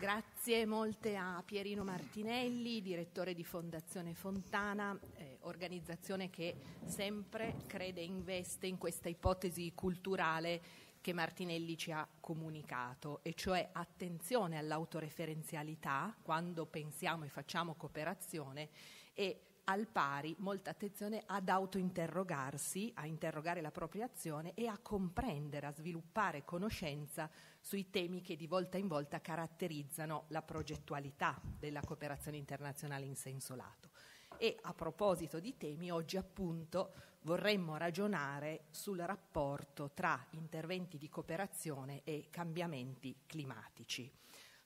Grazie molte a Pierino Martinelli, direttore di Fondazione Fontana, eh, organizzazione che sempre crede e investe in questa ipotesi culturale che Martinelli ci ha comunicato, e cioè attenzione all'autoreferenzialità quando pensiamo e facciamo cooperazione e al pari molta attenzione ad autointerrogarsi, a interrogare la propria azione e a comprendere, a sviluppare conoscenza sui temi che di volta in volta caratterizzano la progettualità della cooperazione internazionale in senso lato. E a proposito di temi, oggi appunto vorremmo ragionare sul rapporto tra interventi di cooperazione e cambiamenti climatici.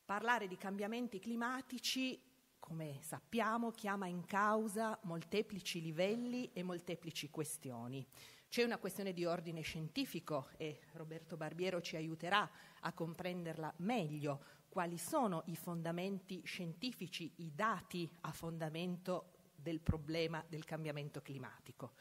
Parlare di cambiamenti climatici come sappiamo, chiama in causa molteplici livelli e molteplici questioni. C'è una questione di ordine scientifico e Roberto Barbiero ci aiuterà a comprenderla meglio. Quali sono i fondamenti scientifici, i dati a fondamento del problema del cambiamento climatico?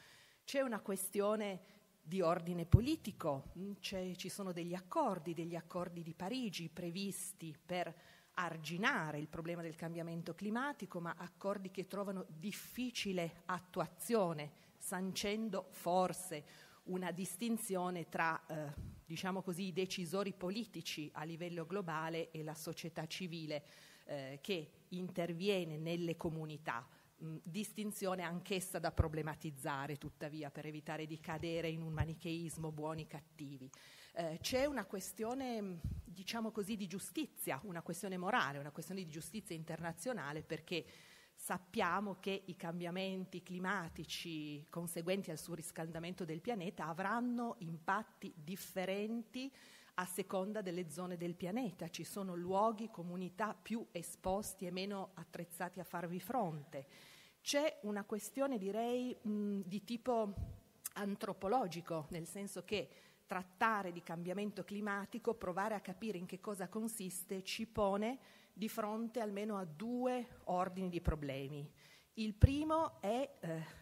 C'è una questione di ordine politico, C'è, ci sono degli accordi, degli accordi di Parigi previsti per arginare il problema del cambiamento climatico, ma accordi che trovano difficile attuazione, sancendo forse una distinzione tra eh, diciamo così, i decisori politici a livello globale e la società civile eh, che interviene nelle comunità. Mm, distinzione anch'essa da problematizzare, tuttavia, per evitare di cadere in un manicheismo buoni-cattivi. e cattivi. Eh, c'è una questione, diciamo così, di giustizia, una questione morale, una questione di giustizia internazionale perché sappiamo che i cambiamenti climatici conseguenti al surriscaldamento del pianeta avranno impatti differenti a seconda delle zone del pianeta. Ci sono luoghi, comunità più esposti e meno attrezzati a farvi fronte. C'è una questione, direi, mh, di tipo antropologico, nel senso che trattare di cambiamento climatico, provare a capire in che cosa consiste, ci pone di fronte almeno a due ordini di problemi. Il primo è eh,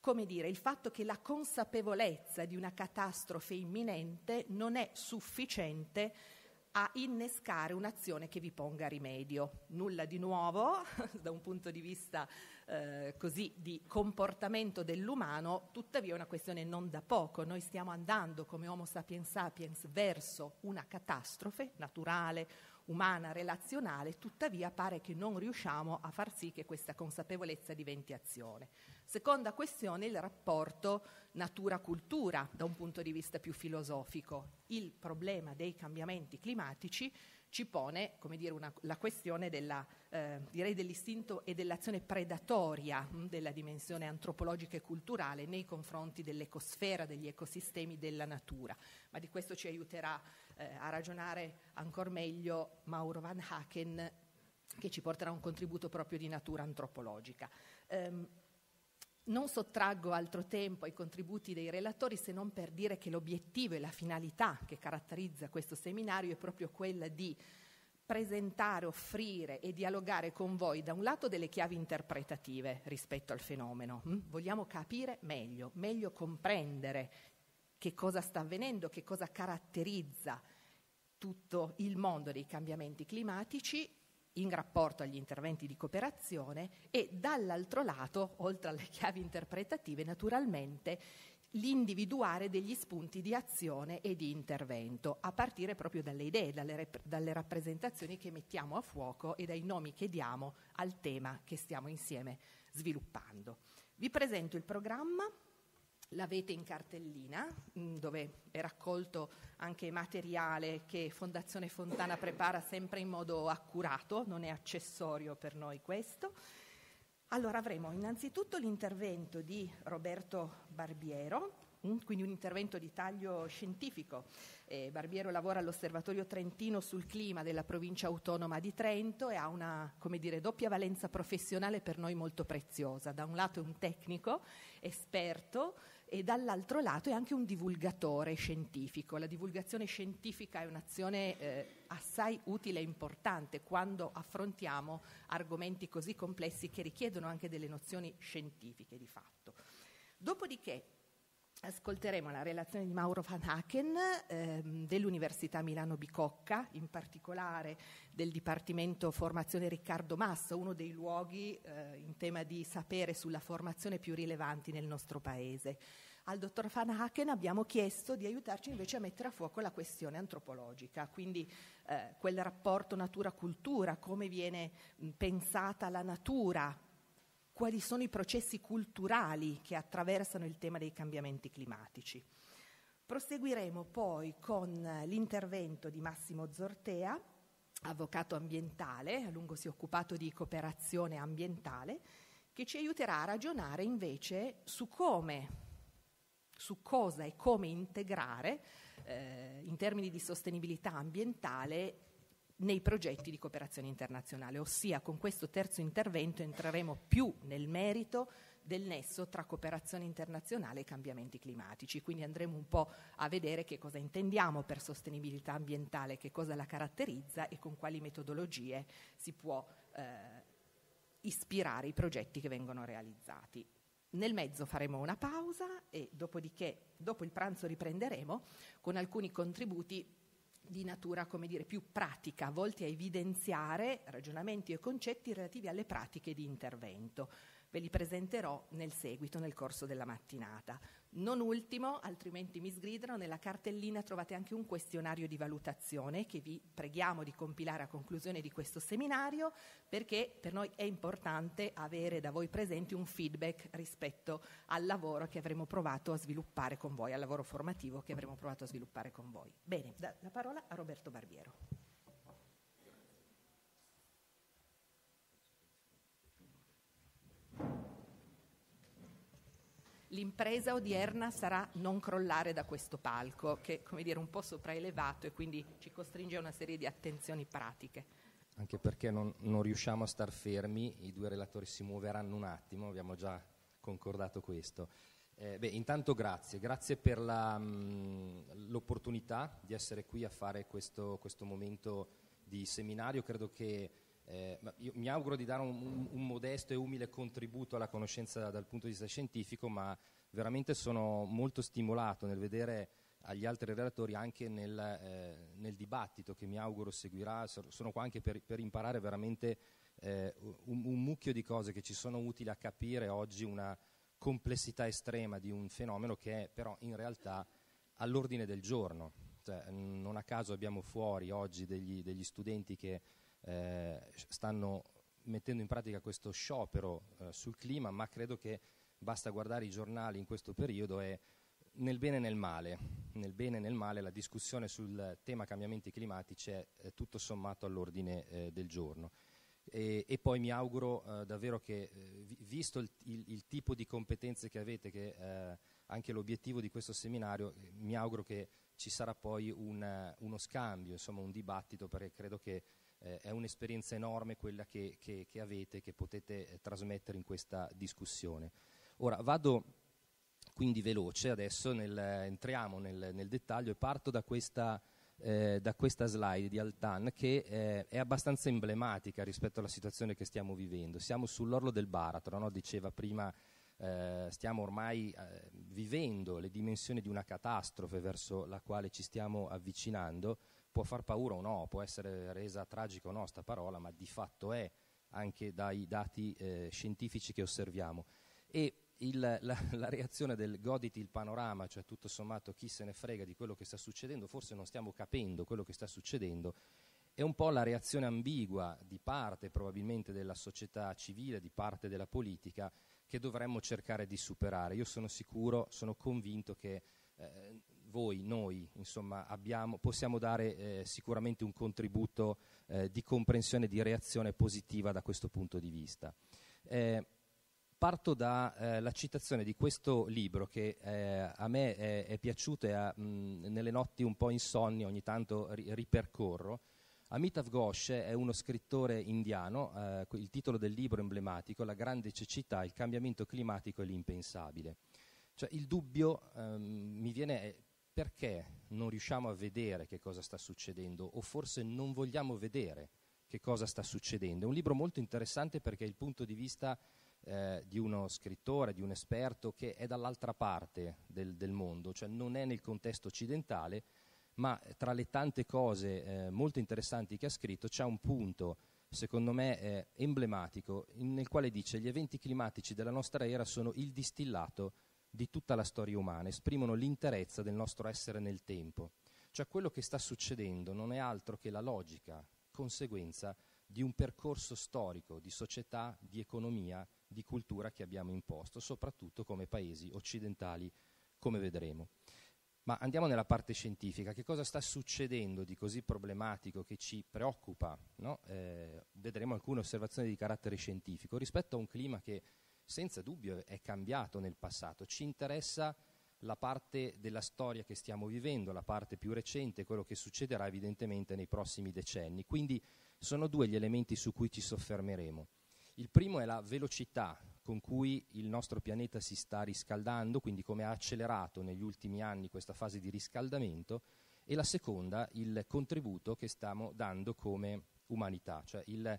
come dire, il fatto che la consapevolezza di una catastrofe imminente non è sufficiente a innescare un'azione che vi ponga rimedio. Nulla di nuovo da un punto di vista eh, così di comportamento dell'umano, tuttavia è una questione non da poco. Noi stiamo andando come Homo sapiens sapiens verso una catastrofe naturale, umana, relazionale, tuttavia pare che non riusciamo a far sì che questa consapevolezza diventi azione. Seconda questione, il rapporto natura-cultura da un punto di vista più filosofico. Il problema dei cambiamenti climatici ci pone dire, una, la questione della, eh, dell'istinto e dell'azione predatoria mh, hm, della dimensione antropologica e culturale nei confronti dell'ecosfera, degli ecosistemi, della natura. Ma di questo ci aiuterà eh, a ragionare ancora meglio Mauro Van Haken che ci porterà un contributo proprio di natura antropologica. Um, non sottraggo altro tempo ai contributi dei relatori se non per dire che l'obiettivo e la finalità che caratterizza questo seminario è proprio quella di presentare, offrire e dialogare con voi da un lato delle chiavi interpretative rispetto al fenomeno. Hm? Vogliamo capire meglio, meglio comprendere che cosa sta avvenendo, che cosa caratterizza tutto il mondo dei cambiamenti climatici in rapporto agli interventi di cooperazione e dall'altro lato, oltre alle chiavi interpretative, naturalmente l'individuare degli spunti di azione e di intervento, a partire proprio dalle idee, dalle, rep- dalle rappresentazioni che mettiamo a fuoco e dai nomi che diamo al tema che stiamo insieme sviluppando. Vi presento il programma l'avete in cartellina mm, dove è raccolto anche materiale che Fondazione Fontana prepara sempre in modo accurato, non è accessorio per noi questo. Allora avremo innanzitutto l'intervento di Roberto Barbiero, mm, quindi un intervento di taglio scientifico. Eh, Barbiero lavora all'Osservatorio Trentino sul clima della provincia autonoma di Trento e ha una dire, doppia valenza professionale per noi molto preziosa. Da un lato è un tecnico esperto e dall'altro lato è anche un divulgatore scientifico. La divulgazione scientifica è un'azione eh, assai utile e importante quando affrontiamo argomenti così complessi che richiedono anche delle nozioni scientifiche di fatto. Dopodiché ascolteremo la relazione di Mauro Van Haken ehm, dell'Università Milano Bicocca, in particolare del Dipartimento Formazione Riccardo Massa, uno dei luoghi eh, in tema di sapere sulla formazione più rilevanti nel nostro Paese. Al dottor Van Haken abbiamo chiesto di aiutarci invece a mettere a fuoco la questione antropologica, quindi eh, quel rapporto natura-cultura, come viene mh, pensata la natura quali sono i processi culturali che attraversano il tema dei cambiamenti climatici. Proseguiremo poi con l'intervento di Massimo Zortea, avvocato ambientale, a lungo si è occupato di cooperazione ambientale, che ci aiuterà a ragionare invece su come, su cosa e come integrare eh, in termini di sostenibilità ambientale nei progetti di cooperazione internazionale, ossia con questo terzo intervento entreremo più nel merito del nesso tra cooperazione internazionale e cambiamenti climatici, quindi andremo un po' a vedere che cosa intendiamo per sostenibilità ambientale, che cosa la caratterizza e con quali metodologie si può eh, ispirare i progetti che vengono realizzati. Nel mezzo faremo una pausa e dopodiché, dopo il pranzo, riprenderemo con alcuni contributi di natura come dire, più pratica, volti a evidenziare ragionamenti e concetti relativi alle pratiche di intervento. Ve li presenterò nel seguito, nel corso della mattinata. Non ultimo, altrimenti mi sgridano, nella cartellina trovate anche un questionario di valutazione che vi preghiamo di compilare a conclusione di questo seminario perché per noi è importante avere da voi presenti un feedback rispetto al lavoro che avremo provato a sviluppare con voi, al lavoro formativo che avremo provato a sviluppare con voi. Bene, la parola a Roberto Barbiero. l'impresa odierna sarà non crollare da questo palco, che come dire, è un po' sopraelevato e quindi ci costringe a una serie di attenzioni pratiche. Anche perché non, non riusciamo a star fermi, i due relatori si muoveranno un attimo, abbiamo già concordato questo. Eh, beh, intanto grazie, grazie per la, mh, mm, l'opportunità di essere qui a fare questo, questo momento di seminario. Credo che eh, mi auguro di dare un, un, un, modesto e umile contributo alla conoscenza dal punto di vista scientifico, ma veramente sono molto stimolato nel vedere agli altri relatori anche nel, eh, nel dibattito che mi auguro seguirà. Sono qua anche per, per imparare veramente eh, un, un mucchio di cose che ci sono utili a capire oggi una complessità estrema di un fenomeno che è però in realtà all'ordine del giorno. Cioè, non a caso abbiamo fuori oggi degli, degli studenti che eh, stanno mettendo in pratica questo sciopero eh, sul clima, ma credo che basta guardare i giornali in questo periodo e nel bene e nel male, nel bene e nel male la discussione sul tema cambiamenti climatici è tutto sommato all'ordine eh, del giorno. E, e, poi mi auguro eh, davvero che, eh, visto il, il, il, tipo di competenze che avete, che anche l'obiettivo di questo seminario, mi auguro che ci sarà poi un, uno scambio, insomma un dibattito, perché credo che eh, è un'esperienza enorme quella che, che, che avete, che potete eh, trasmettere in questa discussione. Ora vado quindi veloce, adesso nel, entriamo nel, nel, dettaglio e parto da questa, eh, da questa slide di Altan che eh, è abbastanza emblematica rispetto alla situazione che stiamo vivendo. Siamo sull'orlo del baratro, no? diceva prima eh, stiamo ormai eh, vivendo le dimensioni di una catastrofe verso la quale ci stiamo avvicinando può far paura o no, può essere resa tragica o no sta parola, ma di fatto è anche dai dati eh, scientifici che osserviamo. E il, la, la, reazione del goditi il panorama, cioè tutto sommato chi se ne frega di quello che sta succedendo, forse non stiamo capendo quello che sta succedendo, è un po' la reazione ambigua di parte probabilmente della società civile, di parte della politica, che dovremmo cercare di superare. Io sono sicuro, sono convinto che eh, voi, noi, insomma, abbiamo, possiamo dare eh, sicuramente un contributo eh, di comprensione e di reazione positiva da questo punto di vista. Eh, parto dalla eh, citazione di questo libro che eh, a me è, è piaciuto e a, mh, nelle notti un po' insonni ogni tanto ri- ripercorro. Amitav Ghosh è uno scrittore indiano, eh, il titolo del libro è emblematico, La grande cecità, il cambiamento climatico e l'impensabile. Cioè, il dubbio ehm, mi viene perché non riusciamo a vedere che cosa sta succedendo o forse non vogliamo vedere che cosa sta succedendo. È un libro molto interessante perché è il punto di vista eh, di uno scrittore, di un esperto che è dall'altra parte del, del, mondo, cioè non è nel contesto occidentale, ma tra le tante cose eh, molto interessanti che ha scritto c'è un punto, secondo me, eh, emblematico, in, nel quale dice che gli eventi climatici della nostra era sono il distillato di tutta la storia umana, esprimono l'interezza del nostro essere nel tempo. Cioè quello che sta succedendo non è altro che la logica conseguenza di un percorso storico di società, di economia, di cultura che abbiamo imposto, soprattutto come paesi occidentali, come vedremo. Ma andiamo nella parte scientifica, che cosa sta succedendo di così problematico che ci preoccupa? No? Eh, vedremo alcune osservazioni di carattere scientifico rispetto a un clima che senza dubbio è cambiato nel passato, ci interessa la parte della storia che stiamo vivendo, la parte più recente, quello che succederà evidentemente nei prossimi decenni. Quindi sono due gli elementi su cui ci soffermeremo. Il primo è la velocità con cui il nostro pianeta si sta riscaldando, quindi come ha accelerato negli ultimi anni questa fase di riscaldamento, e la seconda il contributo che stiamo dando come umanità, cioè il,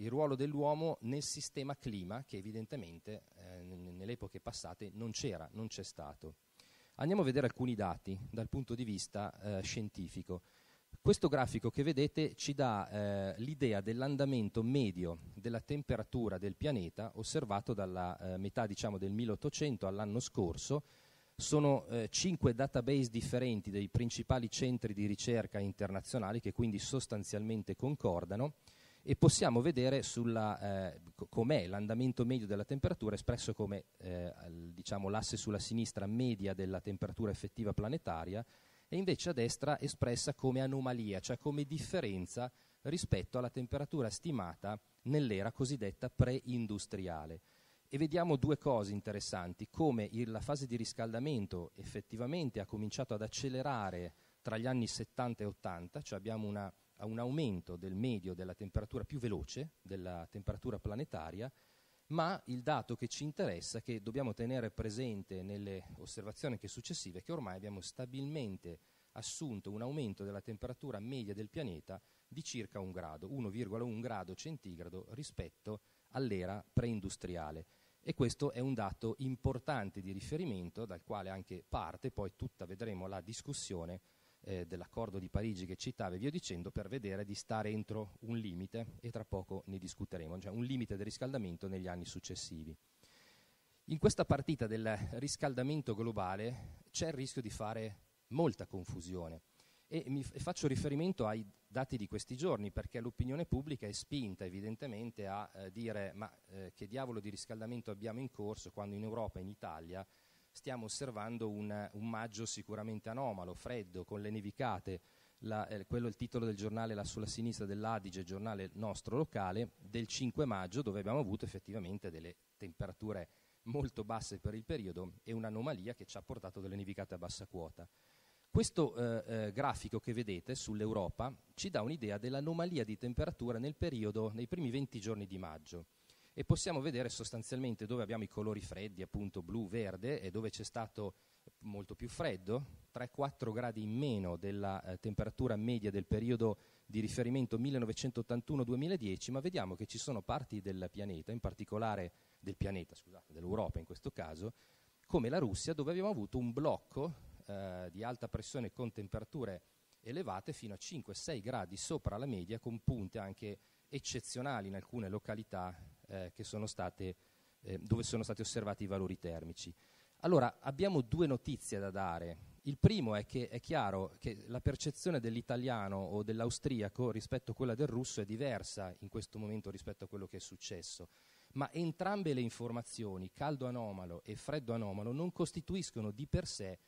il ruolo dell'uomo nel sistema clima che evidentemente eh, nelle epoche passate non c'era, non c'è stato. Andiamo a vedere alcuni dati dal punto di vista eh, scientifico. Questo grafico che vedete ci dà eh, l'idea dell'andamento medio della temperatura del pianeta osservato dalla eh, metà diciamo, del 1800 all'anno scorso. Sono eh, cinque database differenti dei principali centri di ricerca internazionali che quindi sostanzialmente concordano e possiamo vedere sulla, eh, com'è l'andamento medio della temperatura espresso come eh, diciamo, l'asse sulla sinistra media della temperatura effettiva planetaria e invece a destra espressa come anomalia, cioè come differenza rispetto alla temperatura stimata nell'era cosiddetta pre-industriale. E vediamo due cose interessanti, come il, la fase di riscaldamento effettivamente ha cominciato ad accelerare tra gli anni 70 e 80, cioè abbiamo una a un aumento del medio della temperatura più veloce della temperatura planetaria, ma il dato che ci interessa, che dobbiamo tenere presente nelle osservazioni anche successive, è che ormai abbiamo stabilmente assunto un aumento della temperatura media del pianeta di circa un grado, 1,1 grado centigrado rispetto all'era preindustriale. E questo è un dato importante di riferimento dal quale anche parte, poi tutta vedremo la discussione, eh, dell'accordo di Parigi che citava e via dicendo per vedere di stare entro un limite e tra poco ne discuteremo, cioè un limite del riscaldamento negli anni successivi. In questa partita del riscaldamento globale c'è il rischio di fare molta confusione e, mi, e faccio riferimento ai dati di questi giorni perché l'opinione pubblica è spinta evidentemente a eh, dire ma eh, che diavolo di riscaldamento abbiamo in corso quando in Europa e in Italia stiamo osservando un, un maggio sicuramente anomalo, freddo, con le nevicate. La, eh, quello è il titolo del giornale là sulla sinistra dell'Adige, giornale nostro locale, del 5 maggio, dove abbiamo avuto effettivamente delle temperature molto basse per il periodo e un'anomalia che ci ha portato delle nevicate a bassa quota. Questo eh, eh, grafico che vedete sull'Europa ci dà un'idea dell'anomalia di temperatura nel periodo, nei primi 20 giorni di maggio e possiamo vedere sostanzialmente dove abbiamo i colori freddi, appunto blu, verde, e dove c'è stato molto più freddo, 3-4 gradi in meno della eh, temperatura media del periodo di riferimento 1981-2010, ma vediamo che ci sono parti del pianeta, in particolare del pianeta, scusate, dell'Europa in questo caso, come la Russia, dove abbiamo avuto un blocco eh, di alta pressione con temperature elevate fino a 5-6 gradi sopra la media, con punte anche eccezionali in alcune località eh, sono state, eh, dove sono stati osservati i valori termici. Allora, abbiamo due notizie da dare. Il primo è che è chiaro che la percezione dell'italiano o dell'austriaco rispetto a quella del russo è diversa in questo momento rispetto a quello che è successo, ma entrambe le informazioni, caldo anomalo e freddo anomalo, non costituiscono di per sé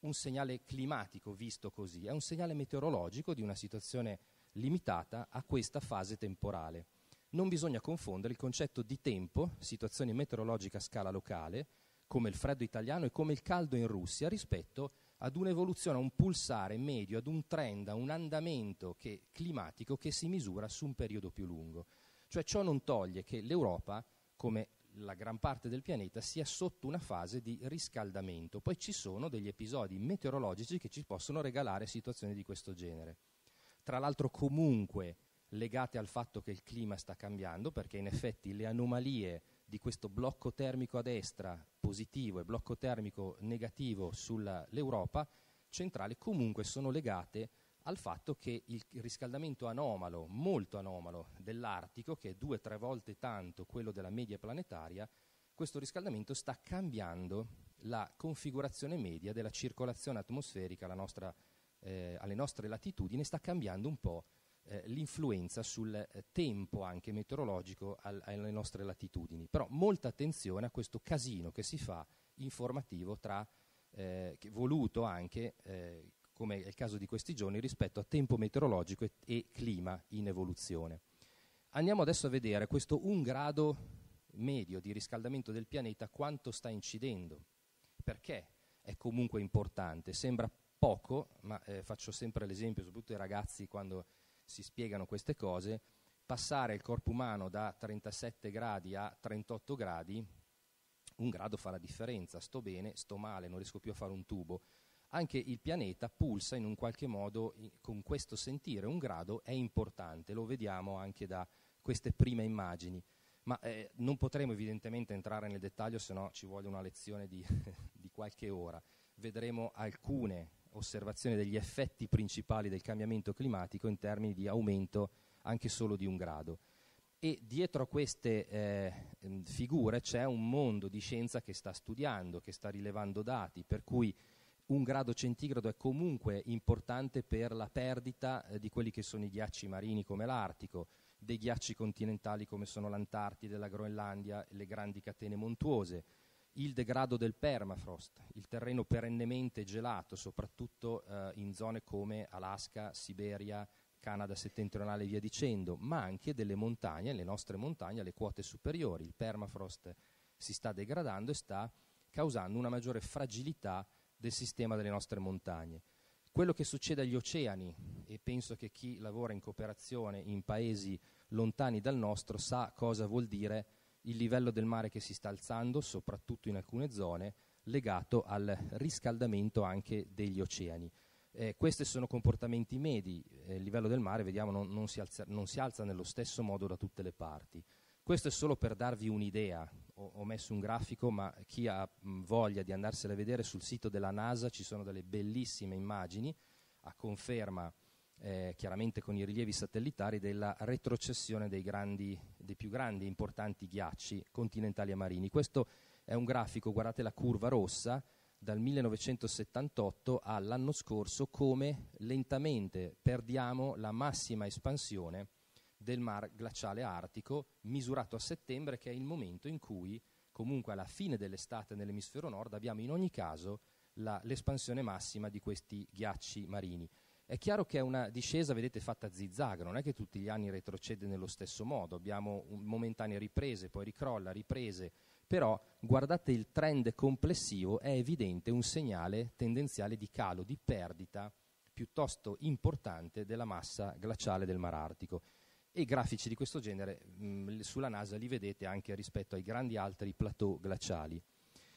un segnale climatico visto così, è un segnale meteorologico di una situazione limitata a questa fase temporale non bisogna confondere il concetto di tempo, situazione meteorologica a scala locale, come il freddo italiano e come il caldo in Russia, rispetto ad un'evoluzione, a un pulsare medio, ad un trend, a un andamento che, climatico che si misura su un periodo più lungo. Cioè ciò non toglie che l'Europa, come la gran parte del pianeta, sia sotto una fase di riscaldamento. Poi ci sono degli episodi meteorologici che ci possono regalare situazioni di questo genere. Tra l'altro comunque legate al fatto che il clima sta cambiando, perché in effetti le anomalie di questo blocco termico a destra positivo e blocco termico negativo sull'Europa centrale comunque sono legate al fatto che il riscaldamento anomalo, molto anomalo, dell'Artico, che è due o tre volte tanto quello della media planetaria, questo riscaldamento sta cambiando la configurazione media della circolazione atmosferica nostra, eh, alle nostre latitudini, sta cambiando un po' Eh, l'influenza sul eh, tempo anche meteorologico al, alle nostre latitudini. Però molta attenzione a questo casino che si fa informativo tra, eh, voluto anche, eh, come è il caso di questi giorni, rispetto a tempo meteorologico e, e clima in evoluzione. Andiamo adesso a vedere questo un grado medio di riscaldamento del pianeta quanto sta incidendo, perché è comunque importante, sembra poco, ma eh, faccio sempre l'esempio, soprattutto ai ragazzi quando si spiegano queste cose, passare il corpo umano da 37 gradi a 38 gradi, un grado fa la differenza, sto bene, sto male, non riesco più a fare un tubo. Anche il pianeta pulsa in un qualche modo con questo sentire, un grado è importante, lo vediamo anche da queste prime immagini. Ma eh, non potremo evidentemente entrare nel dettaglio, se no ci vuole una lezione di, di qualche ora. Vedremo alcune osservazione degli effetti principali del cambiamento climatico in termini di aumento anche solo di un grado. E dietro a queste eh, figure c'è un mondo di scienza che sta studiando, che sta rilevando dati, per cui un grado centigrado è comunque importante per la perdita eh, di quelli che sono i ghiacci marini come l'Artico, dei ghiacci continentali come sono l'Antartide, la Groenlandia, le grandi catene montuose il degrado del permafrost, il terreno perennemente gelato, soprattutto eh, in zone come Alaska, Siberia, Canada settentrionale e via dicendo, ma anche delle montagne, le nostre montagne le quote superiori. Il permafrost si sta degradando e sta causando una maggiore fragilità del sistema delle nostre montagne. Quello che succede agli oceani, e penso che chi lavora in cooperazione in paesi lontani dal nostro sa cosa vuol dire il livello del mare che si sta alzando, soprattutto in alcune zone, legato al riscaldamento anche degli oceani. Eh, questi sono comportamenti medi, eh, il livello del mare vediamo non, non, si alza, non, si alza, nello stesso modo da tutte le parti. Questo è solo per darvi un'idea, ho, ho messo un grafico ma chi ha voglia di andarsela a vedere sul sito della NASA ci sono delle bellissime immagini a conferma eh, chiaramente con i rilievi satellitari, della retrocessione dei, grandi, dei più grandi e importanti ghiacci continentali e marini. Questo è un grafico, guardate la curva rossa, dal 1978 all'anno scorso, come lentamente perdiamo la massima espansione del mar glaciale artico, misurato a settembre, che è il momento in cui, comunque alla fine dell'estate nell'emisfero nord, abbiamo in ogni caso la, l'espansione massima di questi ghiacci marini. È chiaro che è una discesa, vedete, fatta a zigzag, non è che tutti gli anni retrocede nello stesso modo, abbiamo momentanee riprese, poi ricrolla, riprese, però guardate il trend complessivo, è evidente un segnale tendenziale di calo, di perdita piuttosto importante della massa glaciale del Mar Artico. E grafici di questo genere mh, mm, sulla NASA li vedete anche rispetto ai grandi altri plateau glaciali.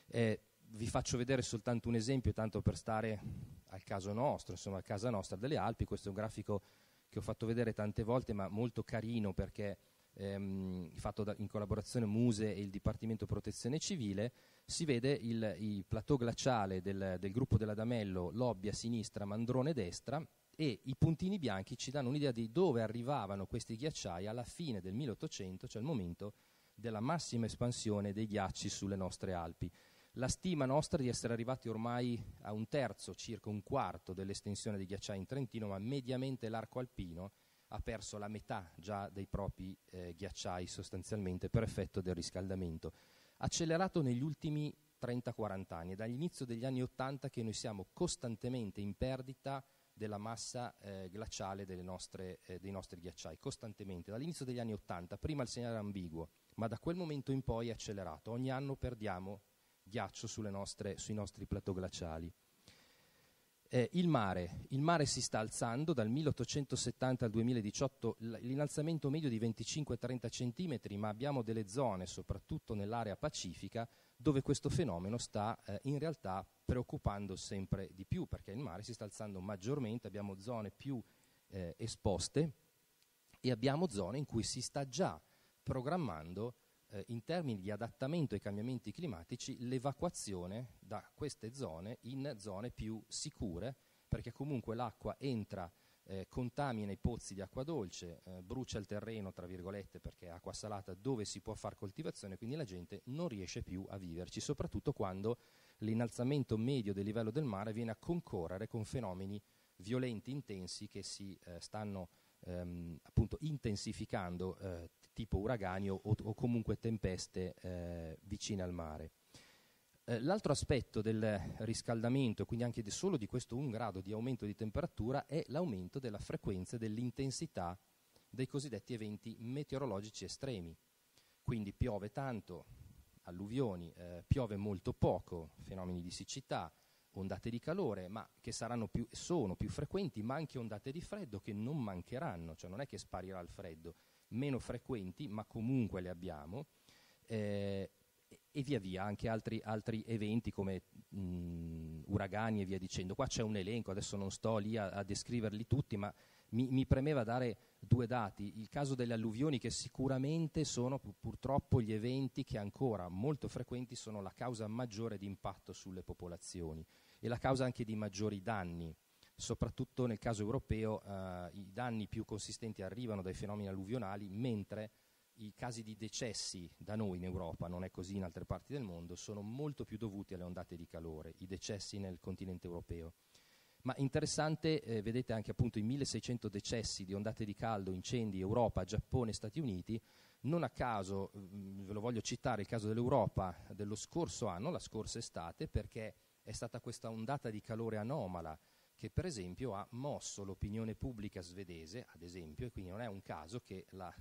Eh, vi faccio vedere soltanto un esempio, tanto per stare al caso nostro, insomma a casa nostra delle Alpi, questo è un grafico che ho fatto vedere tante volte ma molto carino perché ehm, fatto da, in collaborazione Muse e il Dipartimento Protezione Civile, si vede il, il plateau glaciale del, del gruppo dell'Adamello, Lobbia sinistra, Mandrone destra, e i puntini bianchi ci danno un'idea di dove arrivavano questi ghiacciai alla fine del 1800, cioè il momento della massima espansione dei ghiacci sulle nostre Alpi la stima nostra è di essere arrivati ormai a un terzo, circa un quarto dell'estensione dei ghiacciai in Trentino, ma mediamente l'arco alpino ha perso la metà già dei propri eh, ghiacciai sostanzialmente per effetto del riscaldamento, accelerato negli ultimi 30-40 anni. È dall'inizio degli anni 80 che noi siamo costantemente in perdita della massa eh, glaciale nostre, eh, dei nostri ghiacciai, costantemente, dall'inizio degli anni 80, prima il segnale ambiguo, ma da quel momento in poi è accelerato, ogni anno perdiamo ghiaccio nostre, sui nostri plateau glaciali. Eh, il mare. Il mare si sta alzando dal 1870 al 2018, l'innalzamento medio di 25-30 cm, ma abbiamo delle zone, soprattutto nell'area pacifica, dove questo fenomeno sta eh, in realtà preoccupando sempre di più, perché il mare si sta alzando maggiormente, abbiamo zone più eh, esposte e abbiamo zone in cui si sta già programmando eh, in termini di adattamento ai cambiamenti climatici l'evacuazione da queste zone in zone più sicure, perché comunque l'acqua entra, eh, contamina i pozzi di acqua dolce, eh, brucia il terreno, tra virgolette, perché è acqua salata dove si può fare coltivazione, quindi la gente non riesce più a viverci, soprattutto quando l'innalzamento medio del livello del mare viene a concorrere con fenomeni violenti, intensi che si eh, stanno ehm, appunto intensificando eh, tipo uragani o, o comunque tempeste eh, vicine al mare. Eh, l'altro aspetto del riscaldamento, quindi anche solo di questo un grado di aumento di temperatura, è l'aumento della frequenza e dell'intensità dei cosiddetti eventi meteorologici estremi. Quindi piove tanto, alluvioni, eh, piove molto poco, fenomeni di siccità, ondate di calore, ma che più, sono più frequenti, ma anche ondate di freddo che non mancheranno, cioè non è che sparirà il freddo, meno frequenti, ma comunque le abbiamo, eh, e via via anche altri, altri eventi come mh, uragani e via dicendo. Qua c'è un elenco, adesso non sto lì a, a descriverli tutti, ma mi, mi, premeva dare due dati. Il caso delle alluvioni, che sicuramente sono purtroppo gli eventi che ancora molto frequenti sono la causa maggiore di impatto sulle popolazioni e la causa anche di maggiori danni soprattutto nel caso europeo eh, i danni più consistenti arrivano dai fenomeni alluvionali, mentre i casi di decessi da noi in Europa, non è così in altre parti del mondo, sono molto più dovuti alle ondate di calore, i decessi nel continente europeo. Ma interessante, eh, vedete anche appunto i 1600 decessi di ondate di caldo, incendi, Europa, Giappone, Stati Uniti, non a caso, mh, mm, ve lo voglio citare, il caso dell'Europa dello scorso anno, la scorsa estate, perché è stata questa ondata di calore anomala che per esempio ha mosso l'opinione pubblica svedese, ad esempio, e quindi non è un caso che la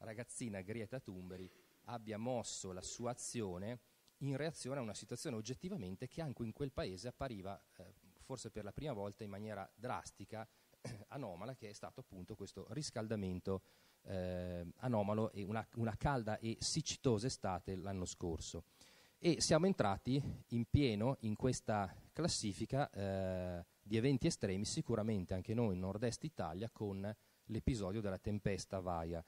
ragazzina Greta Thunberg abbia mosso la sua azione in reazione a una situazione oggettivamente che anche in quel paese appariva eh, forse per la prima volta in maniera drastica, anomala, che è stato appunto questo riscaldamento eh, anomalo e una, una calda e siccitosa estate l'anno scorso. E siamo entrati in pieno in questa classifica eh, di eventi estremi, sicuramente anche noi in nord-est Italia con l'episodio della tempesta Vaia.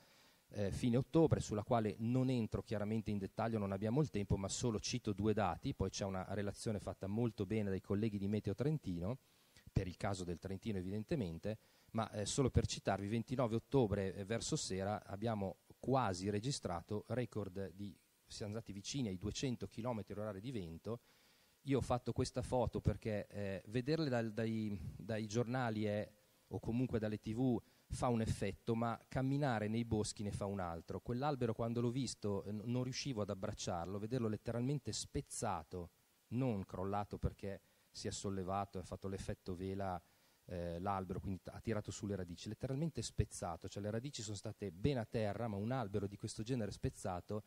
Eh, fine ottobre, sulla quale non entro chiaramente in dettaglio, non abbiamo il tempo, ma solo cito due dati, poi c'è una relazione fatta molto bene dai colleghi di Meteo Trentino, per il caso del Trentino evidentemente, ma eh, solo per citarvi, 29 ottobre eh, verso sera abbiamo quasi registrato record di, siamo andati vicini ai 200 km orari di vento io ho fatto questa foto perché eh, vederle dal, dai, dai, giornali è, o comunque dalle tv fa un effetto, ma camminare nei boschi ne fa un altro. Quell'albero quando l'ho visto eh, non riuscivo ad abbracciarlo, vederlo letteralmente spezzato, non crollato perché si è sollevato ha fatto l'effetto vela eh, l'albero, quindi ha tirato su le radici, letteralmente spezzato, cioè le radici sono state bene a terra, ma un albero di questo genere spezzato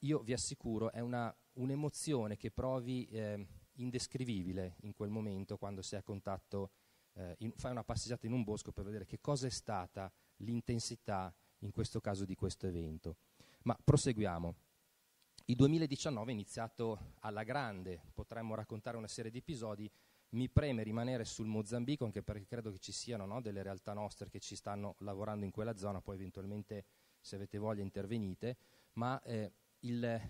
io vi assicuro, è una, un'emozione che provi eh, indescrivibile in quel momento quando sei a contatto, eh, in, fai una passeggiata in un bosco per vedere che cosa è stata l'intensità, in questo caso, di questo evento. Ma proseguiamo. Il 2019 è iniziato alla grande, potremmo raccontare una serie di episodi, mi preme rimanere sul Mozambico anche perché credo che ci siano no, delle realtà nostre che ci stanno lavorando in quella zona, poi eventualmente se avete voglia intervenite, ma eh, il,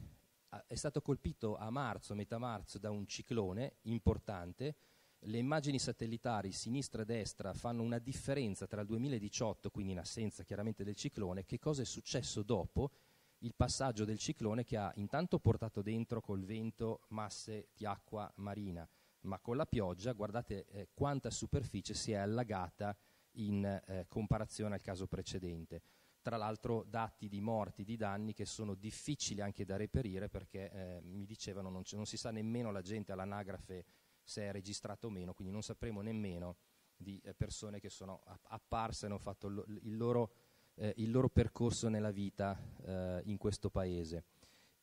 è stato colpito a marzo, metà marzo, da un ciclone importante. Le immagini satellitari sinistra e destra fanno una differenza tra il 2018, quindi in assenza chiaramente del ciclone, che cosa è successo dopo il passaggio del ciclone che ha intanto portato dentro col vento masse di acqua marina, ma con la pioggia guardate eh, quanta superficie si è allagata in eh, comparazione al caso precedente tra l'altro dati di morti, di danni che sono difficili anche da reperire perché eh, mi dicevano non, non, si sa nemmeno la gente all'anagrafe se è registrato o meno, quindi non sapremo nemmeno di eh, persone che sono apparse e hanno fatto lo, il, loro, eh, il, loro, percorso nella vita eh, in questo paese.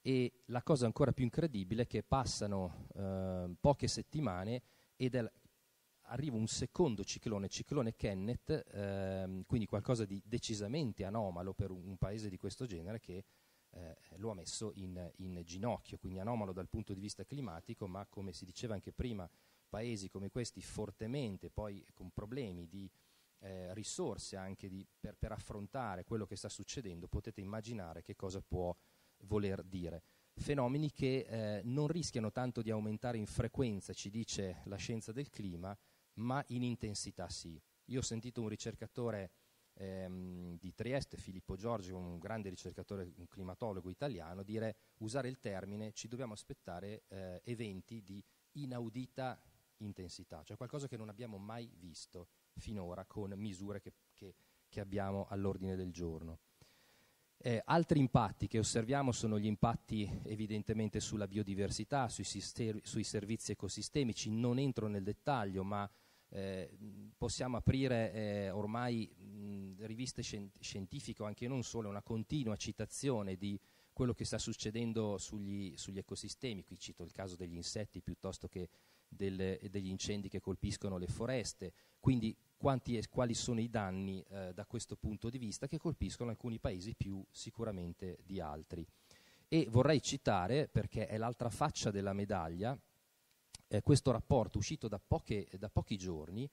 E la cosa ancora più incredibile è che passano eh, poche settimane ed è arriva un secondo ciclone, ciclone Kenneth, ehm, quindi qualcosa di decisamente anomalo per un, un paese di questo genere che eh, lo ha messo in, in, ginocchio, quindi anomalo dal punto di vista climatico, ma come si diceva anche prima, paesi come questi fortemente, poi con problemi di eh, risorse anche di, per, per affrontare quello che sta succedendo, potete immaginare che cosa può voler dire fenomeni che eh, non rischiano tanto di aumentare in frequenza, ci dice la scienza del clima, ma in intensità sì. Io ho sentito un ricercatore ehm, di Trieste, Filippo Giorgi, un grande ricercatore, un climatologo italiano, dire usare il termine ci dobbiamo aspettare eh, eventi di inaudita intensità, cioè qualcosa che non abbiamo mai visto finora con misure che, che, che abbiamo all'ordine del giorno. Eh, altri impatti che osserviamo sono gli impatti evidentemente sulla biodiversità, sui, sisteri, sui, servizi ecosistemici, non entro nel dettaglio, ma eh, possiamo aprire eh, ormai mh, riviste scientifiche o anche non solo, una continua citazione di quello che sta succedendo sugli, sugli ecosistemi, qui cito il caso degli insetti piuttosto che del, degli incendi che colpiscono le foreste, quindi quanti e quali sono i danni eh, da questo punto di vista che colpiscono alcuni paesi più sicuramente di altri. E vorrei citare, perché è l'altra faccia della medaglia, eh, questo rapporto uscito da, poche, da pochi giorni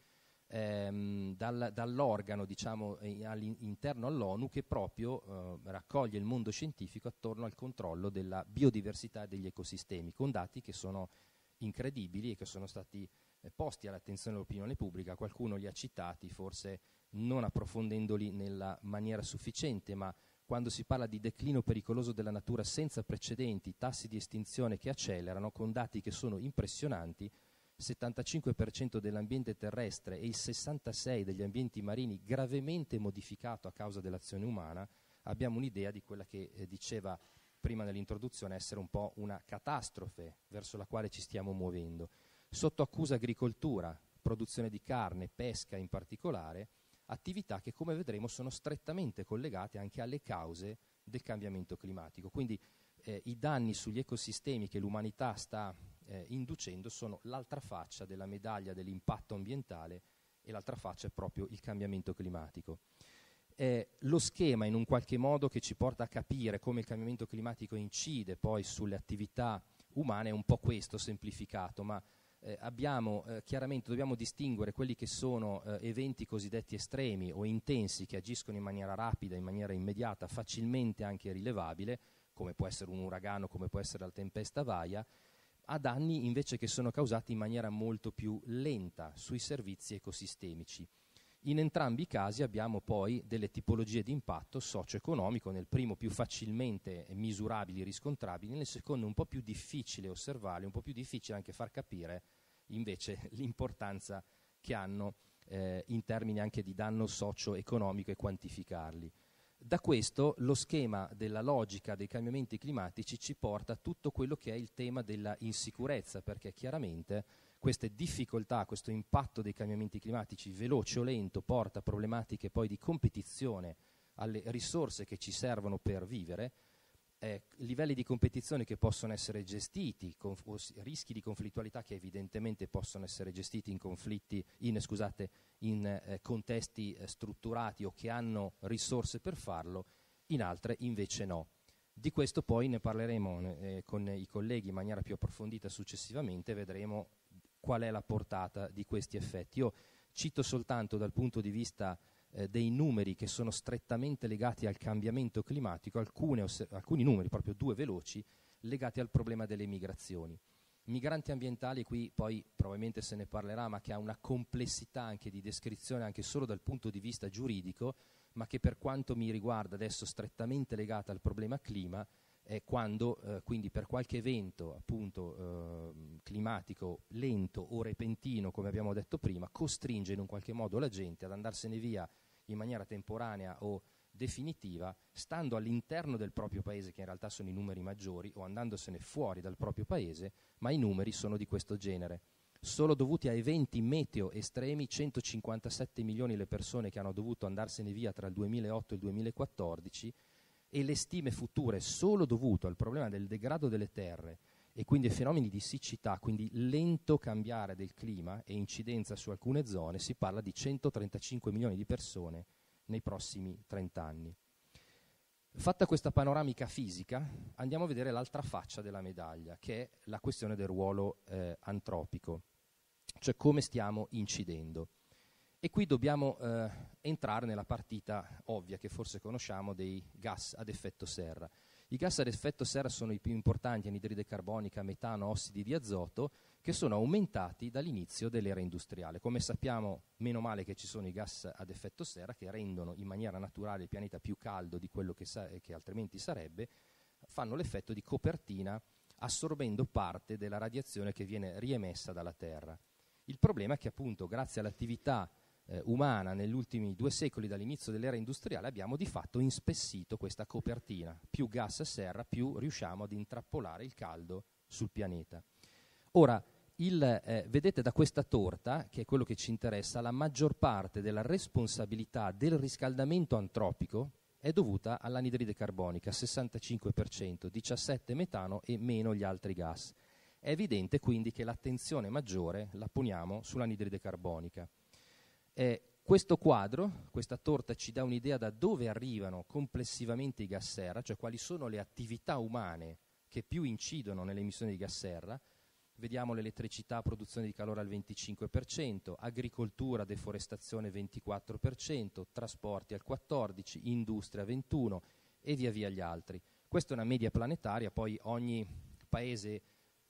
ehm, dal, dall'organo diciamo, eh, all'interno all'ONU che proprio eh, raccoglie il mondo scientifico attorno al controllo della biodiversità e degli ecosistemi, con dati che sono incredibili e che sono stati eh, posti all'attenzione dell'opinione pubblica, qualcuno li ha citati forse non approfondendoli nella maniera sufficiente, ma quando si parla di declino pericoloso della natura senza precedenti, tassi di estinzione che accelerano con dati che sono impressionanti, 75% dell'ambiente terrestre e il 66% degli ambienti marini gravemente modificato a causa dell'azione umana, abbiamo un'idea di quella che eh, diceva prima nell'introduzione essere un po' una catastrofe verso la quale ci stiamo muovendo. Sotto accusa agricoltura, produzione di carne, pesca in particolare, attività che come vedremo sono strettamente collegate anche alle cause del cambiamento climatico. Quindi eh, i danni sugli ecosistemi che l'umanità sta eh, inducendo sono l'altra faccia della medaglia dell'impatto ambientale e l'altra faccia è proprio il cambiamento climatico. Eh, lo schema in un qualche modo che ci porta a capire come il cambiamento climatico incide poi sulle attività umane è un po' questo semplificato, ma eh, abbiamo, eh, chiaramente dobbiamo distinguere quelli che sono eh, eventi cosiddetti estremi o intensi che agiscono in maniera rapida, in maniera immediata, facilmente anche rilevabile, come può essere un uragano, come può essere la tempesta vaia, a danni invece che sono causati in maniera molto più lenta sui servizi ecosistemici. In entrambi i casi abbiamo poi delle tipologie di impatto socio-economico, nel primo più facilmente misurabili, riscontrabili, nel secondo un po' più difficile osservarli, un po' più difficile anche far capire invece l'importanza che hanno eh, in termini anche di danno socio-economico e quantificarli. Da questo lo schema della logica dei cambiamenti climatici ci porta a tutto quello che è il tema della insicurezza, perché chiaramente queste difficoltà, questo impatto dei cambiamenti climatici veloce o lento porta a problematiche poi di competizione alle risorse che ci servono per vivere, eh, livelli di competizione che possono essere gestiti, conf- rischi di conflittualità che evidentemente possono essere gestiti in conflitti, in, scusate, in eh, contesti eh, strutturati o che hanno risorse per farlo, in altre invece no. Di questo poi ne parleremo eh, con i colleghi in maniera più approfondita successivamente, vedremo qual è la portata di questi effetti. Io cito soltanto dal punto di vista eh, dei numeri che sono strettamente legati al cambiamento climatico, alcune, alcuni numeri, proprio due veloci, legati al problema delle migrazioni. Migranti ambientali, qui poi probabilmente se ne parlerà, ma che ha una complessità anche di descrizione, anche solo dal punto di vista giuridico, ma che per quanto mi riguarda adesso strettamente legata al problema clima, è quando eh, quindi per qualche evento appunto eh, climatico lento o repentino, come abbiamo detto prima, costringe in un qualche modo la gente ad andarsene via in maniera temporanea o definitiva, stando all'interno del proprio paese, che in realtà sono i numeri maggiori, o andandosene fuori dal proprio paese, ma i numeri sono di questo genere. Solo dovuti a eventi meteo estremi, 157 milioni le persone che hanno dovuto andarsene via tra il 2008 e il 2014 e le stime future solo dovute al problema del degrado delle terre e quindi ai fenomeni di siccità, quindi lento cambiare del clima e incidenza su alcune zone, si parla di 135 milioni di persone nei prossimi 30 anni. Fatta questa panoramica fisica, andiamo a vedere l'altra faccia della medaglia, che è la questione del ruolo eh, antropico, cioè come stiamo incidendo. E qui dobbiamo eh, entrare nella partita ovvia che forse conosciamo dei gas ad effetto serra. I gas ad effetto serra sono i più importanti, anidride carbonica, metano, ossidi di azoto, che sono aumentati dall'inizio dell'era industriale. Come sappiamo, meno male che ci sono i gas ad effetto serra che rendono in maniera naturale il pianeta più caldo di quello che, sa- che altrimenti sarebbe, fanno l'effetto di copertina assorbendo parte della radiazione che viene riemessa dalla Terra. Il problema è che appunto grazie all'attività eh, umana negli ultimi due secoli dall'inizio dell'era industriale abbiamo di fatto inspessito questa copertina. Più gas serra, più riusciamo ad intrappolare il caldo sul pianeta. Ora, il, eh, vedete da questa torta, che è quello che ci interessa, la maggior parte della responsabilità del riscaldamento antropico è dovuta all'anidride carbonica, 65%, 17 metano e meno gli altri gas. È evidente quindi che l'attenzione maggiore la poniamo sull'anidride carbonica. Eh, questo quadro, questa torta ci dà un'idea da dove arrivano complessivamente i gas serra, cioè quali sono le attività umane che più incidono nelle emissioni di gas serra. Vediamo l'elettricità, produzione di calore al 25%, agricoltura, deforestazione 24%, trasporti al 14%, industria 21% e via via gli altri. Questa è una media planetaria, poi ogni paese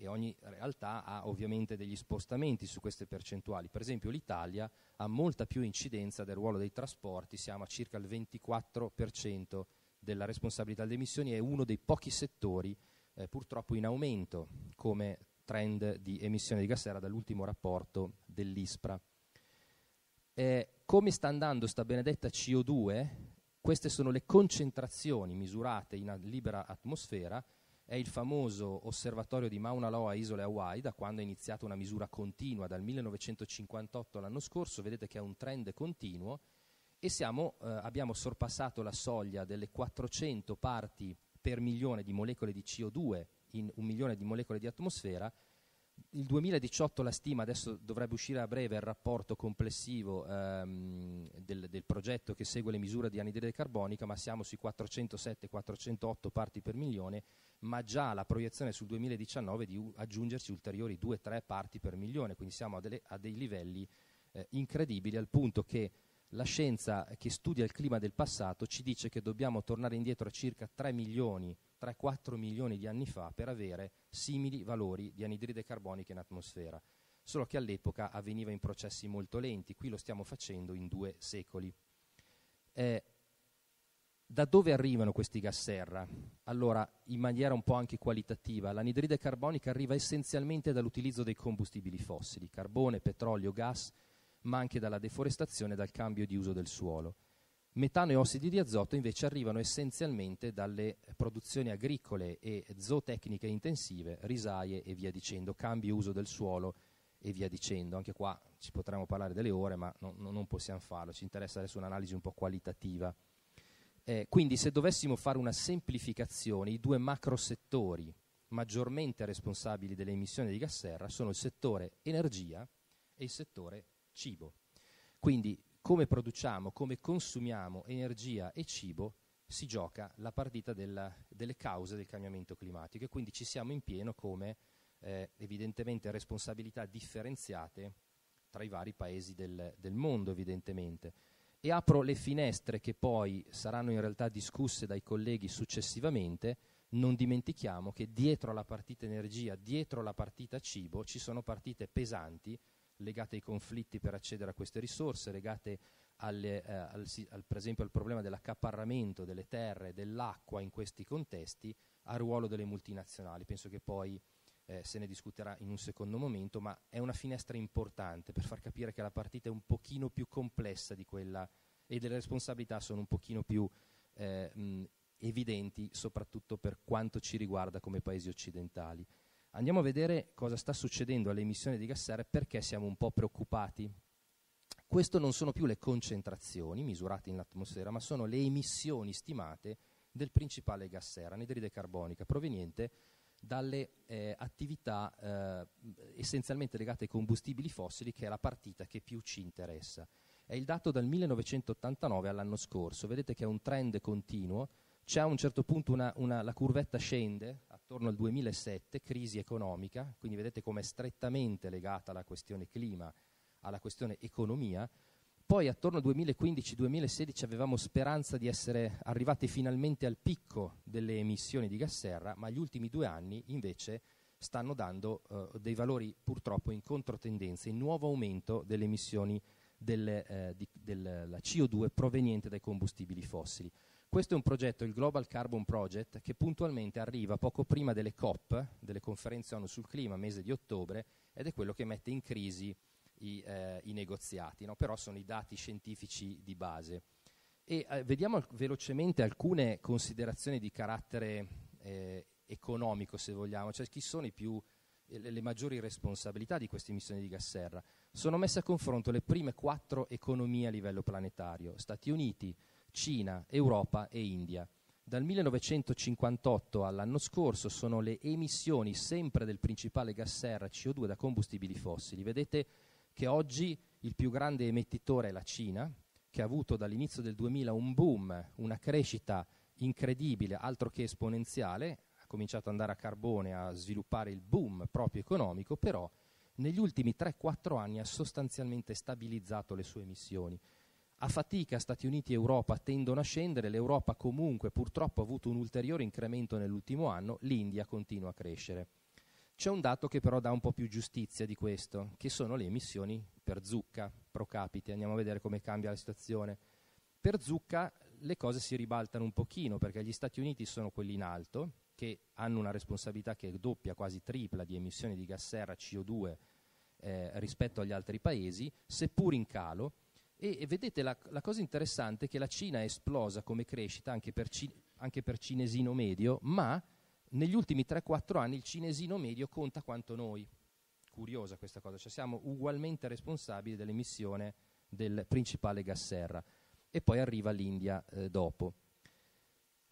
e ogni realtà ha ovviamente degli spostamenti su queste percentuali. Per esempio l'Italia ha molta più incidenza del ruolo dei trasporti, siamo a circa il 24% della responsabilità delle emissioni, è uno dei pochi settori eh, purtroppo in aumento come trend di emissione di gas sera dall'ultimo rapporto dell'ISPRA. Eh, come sta andando sta benedetta CO2? Queste sono le concentrazioni misurate in libera atmosfera è il famoso osservatorio di Mauna Loa, isole Hawaii, da quando è iniziata una misura continua, dal 1958 all'anno scorso, vedete che è un trend continuo, e siamo, eh, abbiamo sorpassato la soglia delle 400 parti per milione di molecole di CO2 in un milione di molecole di atmosfera, il 2018 la stima, adesso dovrebbe uscire a breve il rapporto complessivo ehm, del, del, progetto che segue le misure di anidride carbonica, ma siamo sui 407-408 parti per milione, ma già la proiezione sul 2019 è di aggiungersi ulteriori 2-3 parti per milione, quindi siamo a, delle, a dei livelli eh, incredibili al punto che la scienza che studia il clima del passato ci dice che dobbiamo tornare indietro a circa 3 milioni, 3-4 milioni di anni fa per avere simili valori di anidride carbonica in atmosfera, solo che all'epoca avveniva in processi molto lenti, qui lo stiamo facendo in due secoli. Eh, da dove arrivano questi gas serra? Allora, in maniera un po' anche qualitativa, l'anidride carbonica arriva essenzialmente dall'utilizzo dei combustibili fossili, carbone, petrolio, gas, ma anche dalla deforestazione e dal cambio di uso del suolo. Metano e ossidi di azoto invece arrivano essenzialmente dalle produzioni agricole e zootecniche intensive, risaie e via dicendo, cambio uso del suolo e via dicendo. Anche qua ci potremmo parlare delle ore, ma no, non possiamo farlo, ci interessa adesso un'analisi un po' qualitativa. Eh, quindi se dovessimo fare una semplificazione, i due macro settori maggiormente responsabili delle emissioni di gas serra sono il settore energia e il settore cibo. Quindi come produciamo, come consumiamo energia e cibo si gioca la partita della, delle cause del cambiamento climatico e quindi ci siamo in pieno come eh, evidentemente responsabilità differenziate tra i vari paesi del, del mondo evidentemente. E apro le finestre che poi saranno in realtà discusse dai colleghi successivamente, non dimentichiamo che dietro la partita energia, dietro la partita cibo, ci sono partite pesanti legate ai conflitti per accedere a queste risorse, legate alle, eh, al, al, per esempio al problema dell'accaparramento delle terre, e dell'acqua in questi contesti, al ruolo delle multinazionali. Penso che poi eh, se ne discuterà in un secondo momento, ma è una finestra importante per far capire che la partita è un pochino più complessa di quella e delle responsabilità sono un pochino più eh, mh, evidenti, soprattutto per quanto ci riguarda come paesi occidentali. Andiamo a vedere cosa sta succedendo alle emissioni di gas serra e perché siamo un po' preoccupati. Queste non sono più le concentrazioni misurate in atmosfera, ma sono le emissioni stimate del principale gas serra, anidride carbonica, proveniente dalle eh, attività eh, essenzialmente legate ai combustibili fossili, che è la partita che più ci interessa. È il dato dal 1989 all'anno scorso, vedete che è un trend continuo, c'è a un certo punto una, una, la curvetta scende, attorno al 2007, crisi economica, quindi vedete come è strettamente legata la questione clima alla questione economia, poi attorno al 2015-2016 avevamo speranza di essere arrivati finalmente al picco delle emissioni di gas serra, ma gli ultimi due anni invece stanno dando eh, dei valori purtroppo in controtendenza, in nuovo aumento delle emissioni delle, eh, di, della CO2 proveniente dai combustibili fossili. Questo è un progetto, il Global Carbon Project, che puntualmente arriva poco prima delle COP, delle conferenze ONU sul clima, mese di ottobre, ed è quello che mette in crisi i, eh, i negoziati, no? però sono i dati scientifici di base. E, eh, vediamo velocemente alcune considerazioni di carattere eh, economico, se vogliamo, cioè chi sono più, eh, le, le maggiori responsabilità di queste emissioni di gas serra. Sono messe a confronto le prime quattro economie a livello planetario, Stati Uniti, Cina, Europa e India. Dal 1958 all'anno scorso sono le emissioni sempre del principale gas serra CO2 da combustibili fossili. Vedete che oggi il più grande emettitore è la Cina, che ha avuto dall'inizio del 2000 un boom, una crescita incredibile, altro che esponenziale, ha cominciato ad andare a carbone, a sviluppare il boom proprio economico, però negli ultimi 3-4 anni ha sostanzialmente stabilizzato le sue emissioni. A fatica Stati Uniti e Europa tendono a scendere, l'Europa comunque purtroppo ha avuto un ulteriore incremento nell'ultimo anno, l'India continua a crescere. C'è un dato che però dà un po' più giustizia di questo, che sono le emissioni per zucca pro capite. Andiamo a vedere come cambia la situazione. Per zucca le cose si ribaltano un pochino perché gli Stati Uniti sono quelli in alto, che hanno una responsabilità che è doppia, quasi tripla di emissioni di gas serra CO2 eh, rispetto agli altri paesi, seppur in calo, e, e vedete, la, la, cosa interessante è che la Cina è esplosa come crescita anche per, ci, anche per cinesino medio, ma negli ultimi 3-4 anni il cinesino medio conta quanto noi. Curiosa questa cosa, cioè siamo ugualmente responsabili dell'emissione del principale gas serra. E poi arriva l'India eh, dopo.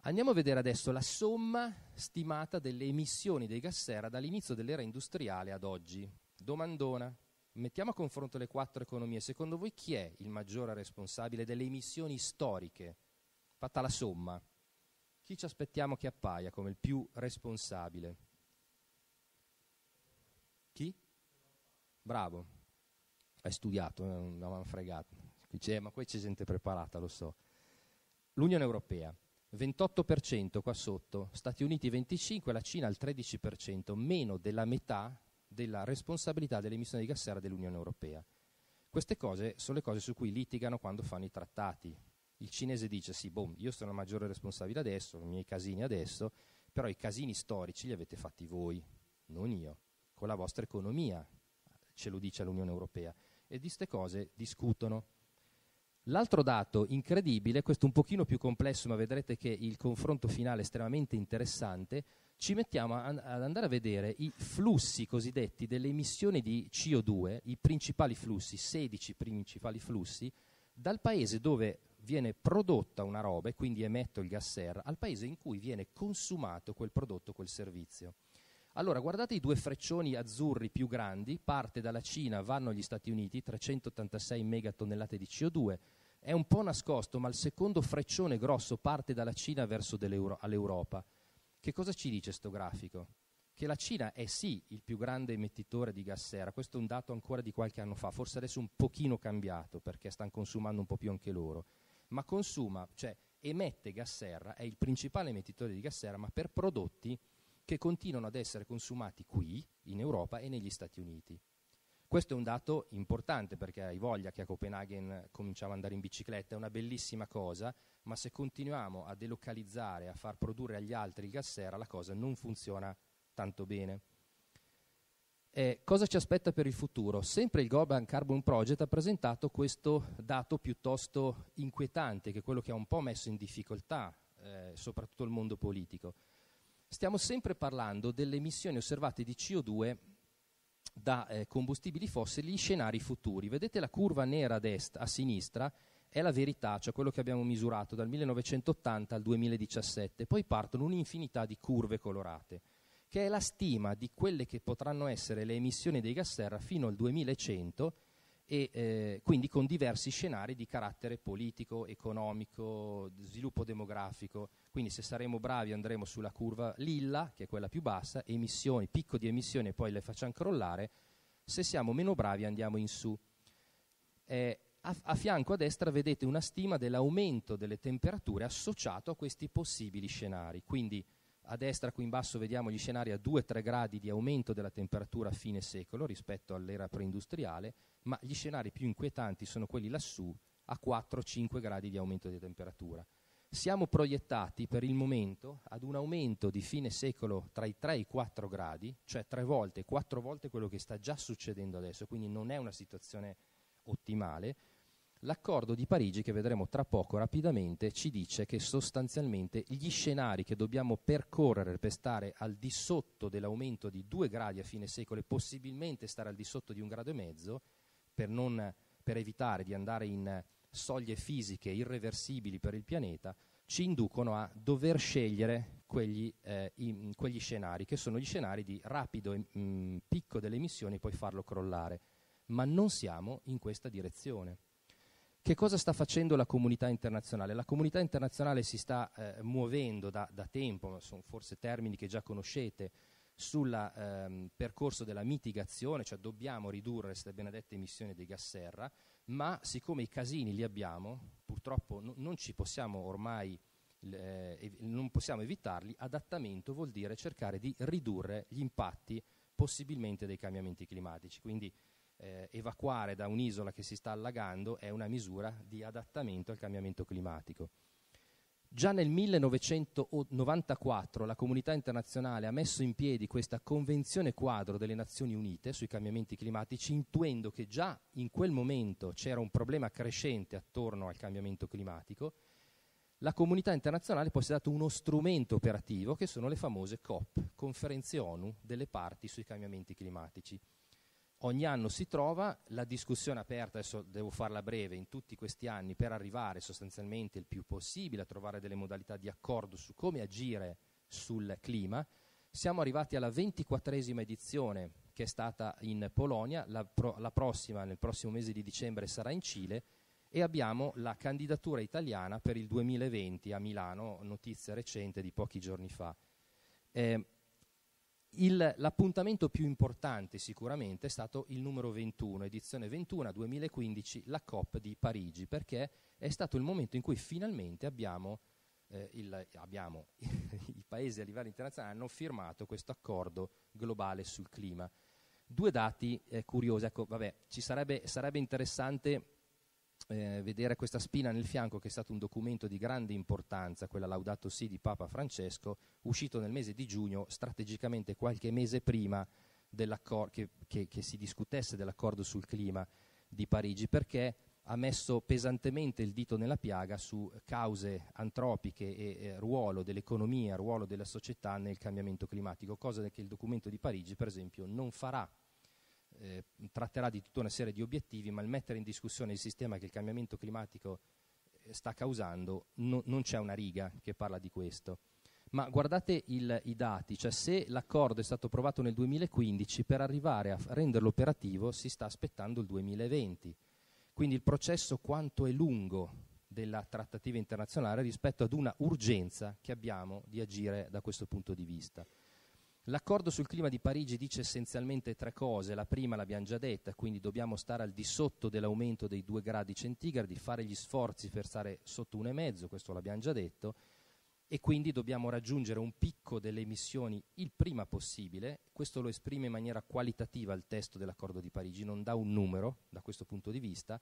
Andiamo a vedere adesso la somma stimata delle emissioni dei gas serra dall'inizio dell'era industriale ad oggi. Domandona, mettiamo a confronto le quattro economie, secondo voi chi è il maggiore responsabile delle emissioni storiche? Fatta la somma, chi ci aspettiamo che appaia come il più responsabile? Chi? Bravo, hai studiato, non avevamo fregato. ma qui c'è gente preparata, lo so. L'Unione Europea, 28% qua sotto, Stati Uniti 25%, la Cina al 13%, meno della metà della responsabilità dell'emissione di gas serra dell'Unione Europea. Queste cose sono le cose su cui litigano quando fanno i trattati. Il cinese dice sì, boom, io sono la maggiore responsabile adesso, i miei casini adesso, però i casini storici li avete fatti voi, non io, con la vostra economia, ce lo dice l'Unione Europea. E di queste cose discutono. L'altro dato incredibile, questo un pochino più complesso, ma vedrete che il confronto finale è estremamente interessante, ci mettiamo a, ad andare a vedere i flussi cosiddetti delle emissioni di CO2, i principali flussi, 16 principali flussi, dal paese dove viene prodotta una roba e quindi emetto il gas serra, al paese in cui viene consumato quel prodotto, quel servizio. Allora, guardate i due freccioni azzurri più grandi, parte dalla Cina, vanno agli Stati Uniti, 386 megatonnellate di CO2, è un po' nascosto, ma il secondo freccione grosso parte dalla Cina verso all'Europa. Che cosa ci dice questo grafico? Che la Cina è sì il più grande emettitore di gas sera, questo è un dato ancora di qualche anno fa, forse adesso un pochino cambiato perché stanno consumando un po' più anche loro, ma consuma, cioè emette gas serra, è il principale emettitore di gas serra, ma per prodotti che continuano ad essere consumati qui, in Europa e negli Stati Uniti. Questo è un dato importante perché hai voglia che a Copenaghen cominciamo ad andare in bicicletta, è una bellissima cosa, ma se continuiamo a delocalizzare, a far produrre agli altri il gas sera, la cosa non funziona tanto bene. Eh, cosa ci aspetta per il futuro? Sempre il Goban Carbon Project ha presentato questo dato piuttosto inquietante, che è quello che ha un po' messo in difficoltà eh, soprattutto il mondo politico. Stiamo sempre parlando delle emissioni osservate di CO2 da eh, combustibili fossili scenari futuri. Vedete la curva nera a, destra, a sinistra è la verità, cioè quello che abbiamo misurato dal 1980 al 2017. Poi partono un'infinità di curve colorate, che è la stima di quelle che potranno essere le emissioni dei gas serra fino al 2100 e eh, quindi con diversi scenari di carattere politico, economico, sviluppo demografico. Quindi se saremo bravi andremo sulla curva lilla, che è quella più bassa, emissioni, picco di emissioni e poi le facciamo crollare, se siamo meno bravi andiamo in su. Eh, a, a, fianco a destra vedete una stima dell'aumento delle temperature associato a questi possibili scenari, quindi a destra qui in basso vediamo gli scenari a 2-3 gradi di aumento della temperatura a fine secolo rispetto all'era preindustriale, ma gli scenari più inquietanti sono quelli lassù a 4-5 gradi di aumento di temperatura. Siamo proiettati per il momento ad un aumento di fine secolo tra i 3 e i 4 gradi, cioè 3 volte, 4 volte quello che sta già succedendo adesso, quindi non è una situazione ottimale, L'accordo di Parigi, che vedremo tra poco rapidamente, ci dice che sostanzialmente gli scenari che dobbiamo percorrere per stare al di sotto dell'aumento di due gradi a fine secolo e possibilmente stare al di sotto di un grado e mezzo, per, non, per evitare di andare in soglie fisiche irreversibili per il pianeta, ci inducono a dover scegliere quegli, eh, in, quegli scenari, che sono gli scenari di rapido mh, mm, picco delle emissioni e poi farlo crollare. Ma non siamo in questa direzione che cosa sta facendo la comunità internazionale? La comunità internazionale si sta eh, muovendo da, da, tempo, sono forse termini che già conoscete, sul ehm, percorso della mitigazione, cioè dobbiamo ridurre queste benedette emissioni di gas serra, ma siccome i casini li abbiamo, purtroppo no, non ci possiamo ormai eh, non possiamo evitarli, adattamento vuol dire cercare di ridurre gli impatti possibilmente dei cambiamenti climatici. Quindi eh, evacuare da un'isola che si sta allagando è una misura di adattamento al cambiamento climatico. Già nel 1994 la comunità internazionale ha messo in piedi questa Convenzione quadro delle Nazioni Unite sui cambiamenti climatici, intuendo che già in quel momento c'era un problema crescente attorno al cambiamento climatico. La comunità internazionale poi si è dato uno strumento operativo che sono le famose COP, conferenze ONU delle parti sui cambiamenti climatici ogni anno si trova la discussione aperta, adesso devo farla breve, in tutti questi anni per arrivare sostanzialmente il più possibile a trovare delle modalità di accordo su come agire sul clima. Siamo arrivati alla ventiquattresima edizione che è stata in Polonia, la, pro- la prossima nel prossimo mese di dicembre sarà in Cile e abbiamo la candidatura italiana per il 2020 a Milano, notizia recente di pochi giorni fa. Eh, il, l'appuntamento più importante sicuramente è stato il numero 21, edizione 21 2015, la COP di Parigi, perché è stato il momento in cui finalmente abbiamo, eh, il, abbiamo i paesi a livello internazionale hanno firmato questo accordo globale sul clima. Due dati eh, curiosi, ecco, vabbè, sarebbe, sarebbe interessante eh, vedere questa spina nel fianco che è stato un documento di grande importanza, quella Laudato Si di Papa Francesco, uscito nel mese di giugno, strategicamente qualche mese prima che, che, che, si discutesse dell'accordo sul clima di Parigi, perché ha messo pesantemente il dito nella piaga su cause antropiche e eh, ruolo dell'economia, ruolo della società nel cambiamento climatico, cosa che il documento di Parigi, per esempio, non farà eh, tratterà di tutta una serie di obiettivi, ma il mettere in discussione il sistema che il cambiamento climatico eh, sta causando, no, non c'è una riga che parla di questo. Ma guardate il, i dati, cioè se l'accordo è stato approvato nel 2015, per arrivare a renderlo operativo si sta aspettando il 2020. Quindi il processo quanto è lungo della trattativa internazionale rispetto ad una urgenza che abbiamo di agire da questo punto di vista. L'accordo sul clima di Parigi dice essenzialmente tre cose. La prima l'abbiamo già detta, quindi dobbiamo stare al di sotto dell'aumento dei due gradi centigradi, fare gli sforzi per stare sotto uno e mezzo, questo l'abbiamo già detto, e quindi dobbiamo raggiungere un picco delle emissioni il prima possibile. Questo lo esprime in maniera qualitativa il testo dell'accordo di Parigi, non dà un numero da questo punto di vista.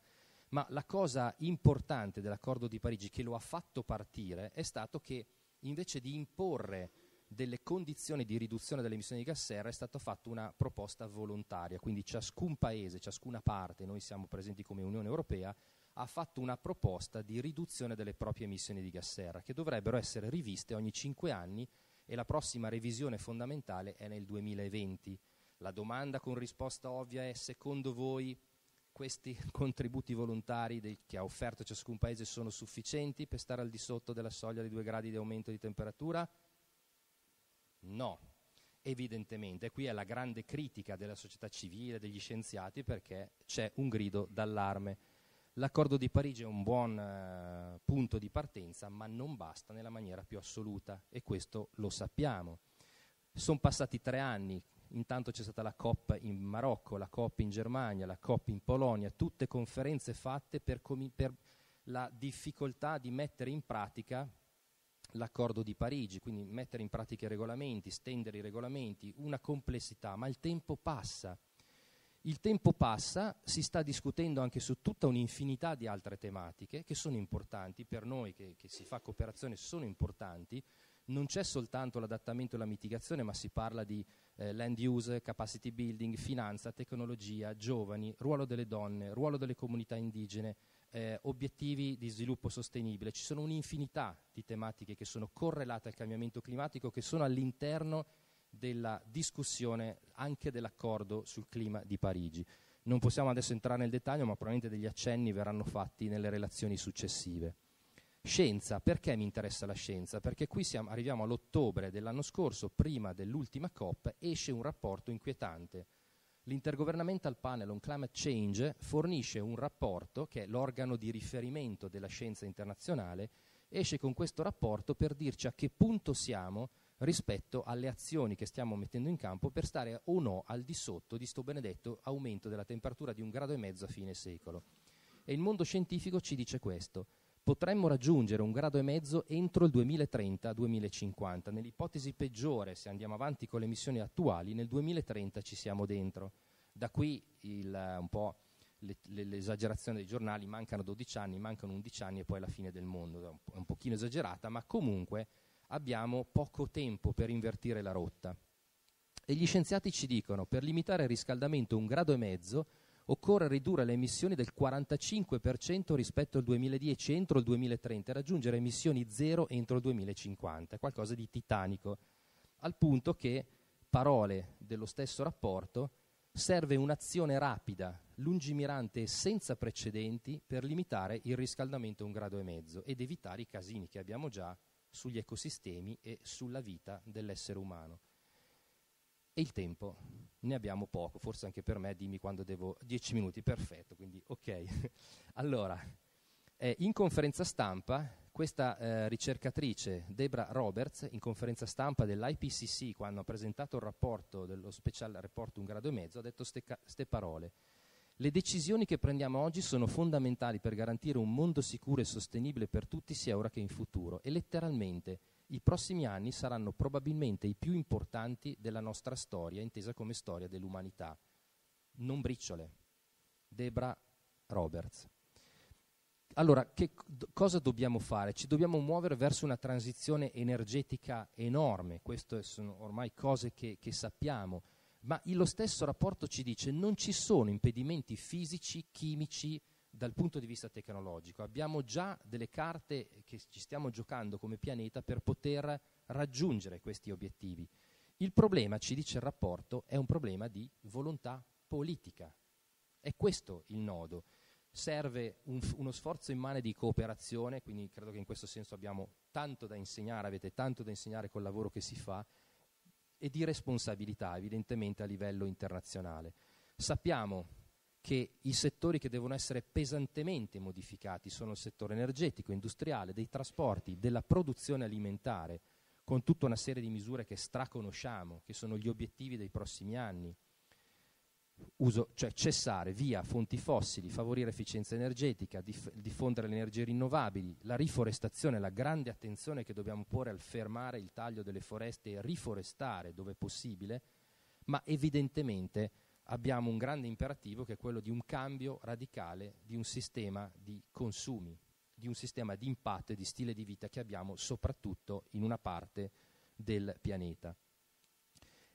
Ma la cosa importante dell'accordo di Parigi che lo ha fatto partire è stato che invece di imporre delle condizioni di riduzione delle emissioni di gas serra è stata fatta una proposta volontaria, quindi ciascun paese, ciascuna parte, noi siamo presenti come Unione Europea, ha fatto una proposta di riduzione delle proprie emissioni di gas serra che dovrebbero essere riviste ogni 5 anni e la prossima revisione fondamentale è nel 2020. La domanda con risposta ovvia è secondo voi questi contributi volontari dei, che ha offerto ciascun paese sono sufficienti per stare al di sotto della soglia di 2 gradi di aumento di temperatura? No, evidentemente, qui è la grande critica della società civile, degli scienziati, perché c'è un grido d'allarme. L'accordo di Parigi è un buon eh, punto di partenza, ma non basta nella maniera più assoluta e questo lo sappiamo. Sono passati tre anni, intanto c'è stata la COP in Marocco, la COP in Germania, la COP in Polonia, tutte conferenze fatte per, comi- per la difficoltà di mettere in pratica l'accordo di Parigi, quindi mettere in pratica i regolamenti, stendere i regolamenti, una complessità, ma il tempo passa. Il tempo passa, si sta discutendo anche su tutta un'infinità di altre tematiche che sono importanti, per noi che, che si fa cooperazione sono importanti, non c'è soltanto l'adattamento e la mitigazione, ma si parla di eh, land use, capacity building, finanza, tecnologia, giovani, ruolo delle donne, ruolo delle comunità indigene, eh, obiettivi di sviluppo sostenibile. Ci sono un'infinità di tematiche che sono correlate al cambiamento climatico, che sono all'interno della discussione anche dell'accordo sul clima di Parigi. Non possiamo adesso entrare nel dettaglio, ma probabilmente degli accenni verranno fatti nelle relazioni successive. Scienza, perché mi interessa la scienza? Perché qui siamo, arriviamo all'ottobre dell'anno scorso, prima dell'ultima COP, esce un rapporto inquietante. L'Intergovernmental Panel on Climate Change fornisce un rapporto, che è l'organo di riferimento della scienza internazionale, esce con questo rapporto per dirci a che punto siamo rispetto alle azioni che stiamo mettendo in campo per stare o no al di sotto di sto benedetto aumento della temperatura di un grado e mezzo a fine secolo. E il mondo scientifico ci dice questo potremmo raggiungere un grado e mezzo entro il 2030-2050. Nell'ipotesi peggiore, se andiamo avanti con le missioni attuali, nel 2030 ci siamo dentro. Da qui il, eh, un po' l'esagerazione dei giornali, mancano 12 anni, mancano 11 anni e poi la fine del mondo. È un pochino esagerata, ma comunque abbiamo poco tempo per invertire la rotta. E gli scienziati ci dicono, per limitare il riscaldamento un grado e mezzo, occorre ridurre le emissioni del 45% rispetto al 2010 entro il 2030 e raggiungere emissioni zero entro il 2050, qualcosa di titanico, al punto che, parole dello stesso rapporto, serve un'azione rapida, lungimirante e senza precedenti per limitare il riscaldamento a un grado e mezzo ed evitare i casini che abbiamo già sugli ecosistemi e sulla vita dell'essere umano. E il tempo? Ne abbiamo poco, forse anche per me, dimmi quando devo... Dieci minuti, perfetto, quindi ok. allora, eh, in conferenza stampa, questa eh, ricercatrice Debra Roberts, in conferenza stampa dell'IPCC, quando ha presentato il rapporto dello special report un grado e mezzo, ha detto queste parole. Le decisioni che prendiamo oggi sono fondamentali per garantire un mondo sicuro e sostenibile per tutti sia ora che in futuro. E letteralmente i prossimi anni saranno probabilmente i più importanti della nostra storia, intesa come storia dell'umanità. Non briciole. Debra Roberts. Allora, che, do, cosa dobbiamo fare? Ci dobbiamo muovere verso una transizione energetica enorme, queste sono ormai cose che, che sappiamo, ma lo stesso rapporto ci dice che non ci sono impedimenti fisici, chimici, dal punto di vista tecnologico. Abbiamo già delle carte che ci stiamo giocando come pianeta per poter raggiungere questi obiettivi. Il problema, ci dice il rapporto, è un problema di volontà politica. È questo il nodo. Serve un, uno sforzo immane di cooperazione, quindi credo che in questo senso abbiamo tanto da insegnare, avete tanto da insegnare col lavoro che si fa, e di responsabilità evidentemente a livello internazionale. Sappiamo che i settori che devono essere pesantemente modificati sono il settore energetico, industriale, dei trasporti, della produzione alimentare, con tutta una serie di misure che straconosciamo, che sono gli obiettivi dei prossimi anni. Uso, cioè cessare via fonti fossili, favorire efficienza energetica, dif- diffondere le energie rinnovabili, la riforestazione, la grande attenzione che dobbiamo porre al fermare il taglio delle foreste e riforestare dove possibile, ma evidentemente abbiamo un grande imperativo che è quello di un cambio radicale di un sistema di consumi, di un sistema di impatto e di stile di vita che abbiamo soprattutto in una parte del pianeta.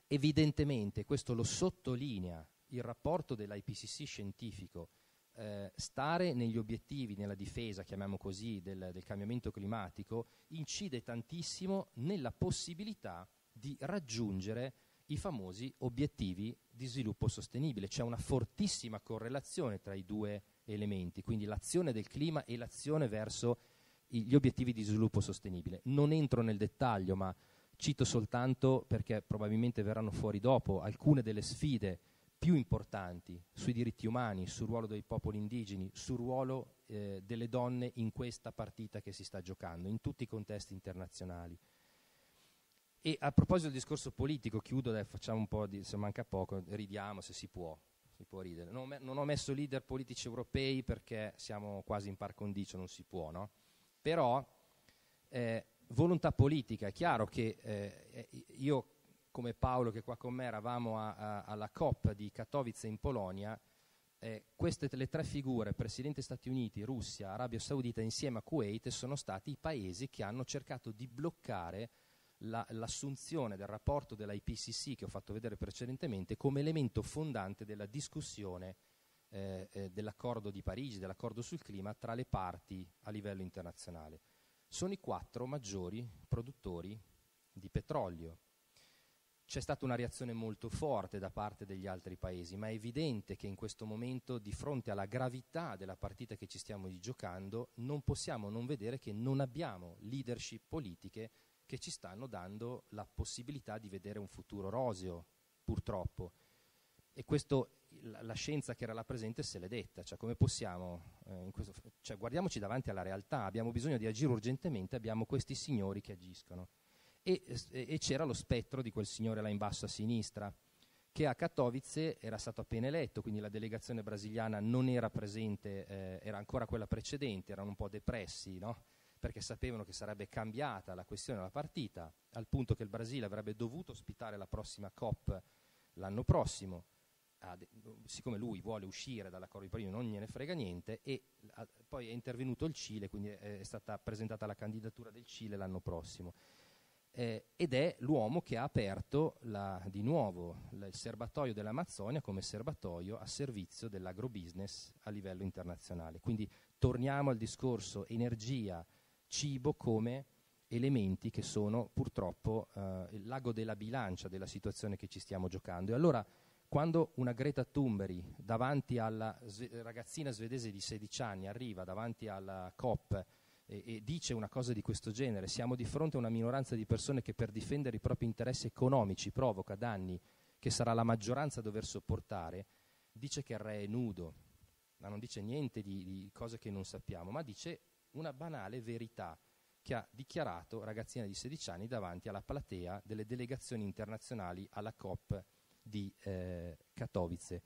Evidentemente, questo lo sottolinea il rapporto dell'IPCC scientifico, eh, stare negli obiettivi, nella difesa, chiamiamo così, del, del cambiamento climatico, incide tantissimo nella possibilità di raggiungere i famosi obiettivi di sviluppo sostenibile. C'è una fortissima correlazione tra i due elementi, quindi l'azione del clima e l'azione verso gli obiettivi di sviluppo sostenibile. Non entro nel dettaglio, ma cito soltanto perché probabilmente verranno fuori dopo alcune delle sfide più importanti sui diritti umani, sul ruolo dei popoli indigeni, sul ruolo eh, delle donne in questa partita che si sta giocando, in tutti i contesti internazionali. E a proposito del discorso politico, chiudo, dai, facciamo un po' di, se manca poco, ridiamo se si può, si può ridere. Non, non ho messo leader politici europei perché siamo quasi in par condicio, non si può, no? Però eh, volontà politica, è chiaro che eh, eh io come Paolo che qua con me eravamo a, a, alla COP di Katowice in Polonia, eh, queste le tre figure, Presidente Stati Uniti, Russia, Arabia Saudita insieme a Kuwait, sono stati i paesi che hanno cercato di bloccare la, l'assunzione del rapporto dell'IPCC che ho fatto vedere precedentemente come elemento fondante della discussione eh, eh, dell'accordo di Parigi, dell'accordo sul clima tra le parti a livello internazionale. Sono i quattro maggiori produttori di petrolio. C'è stata una reazione molto forte da parte degli altri paesi, ma è evidente che in questo momento, di fronte alla gravità della partita che ci stiamo giocando, non possiamo non vedere che non abbiamo leadership politiche che ci stanno dando la possibilità di vedere un futuro roseo, purtroppo. E questo la, scienza che era là presente se l'è detta, cioè come possiamo, eh, questo, cioè, guardiamoci davanti alla realtà, abbiamo bisogno di agire urgentemente, abbiamo questi signori che agiscono. E, e, e c'era lo spettro di quel signore là in basso a sinistra, che a Katowice era stato appena eletto, quindi la delegazione brasiliana non era presente, eh, era ancora quella precedente, erano un po' depressi, no? perché sapevano che sarebbe cambiata la questione della partita, al punto che il Brasile avrebbe dovuto ospitare la prossima COP l'anno prossimo, ad, siccome lui vuole uscire dall'accordo di Parigi non gliene frega niente e a, poi è intervenuto il Cile, quindi è, è, stata presentata la candidatura del Cile l'anno prossimo. Eh, ed è l'uomo che ha aperto la, di nuovo la, il serbatoio dell'Amazzonia come serbatoio a servizio dell'agrobusiness a livello internazionale. Quindi torniamo al discorso energia, cibo come elementi che sono purtroppo eh, il lago della bilancia della situazione che ci stiamo giocando. E allora quando una Greta Thunberg davanti alla sve- ragazzina svedese di 16 anni arriva davanti alla COP e, e dice una cosa di questo genere, siamo di fronte a una minoranza di persone che per difendere i propri interessi economici provoca danni che sarà la maggioranza a dover sopportare, dice che il re è nudo, ma non dice niente di, di cose che non sappiamo, ma dice una banale verità che ha dichiarato ragazzina di 16 anni davanti alla platea delle delegazioni internazionali alla COP di eh, Katowice.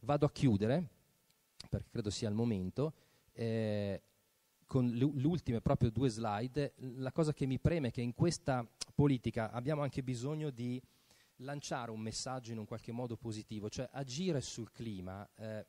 Vado a chiudere, perché credo sia il momento, eh, con le ultime proprio due slide. La cosa che mi preme è che in questa politica abbiamo anche bisogno di lanciare un messaggio in un qualche modo positivo, cioè agire sul clima eh,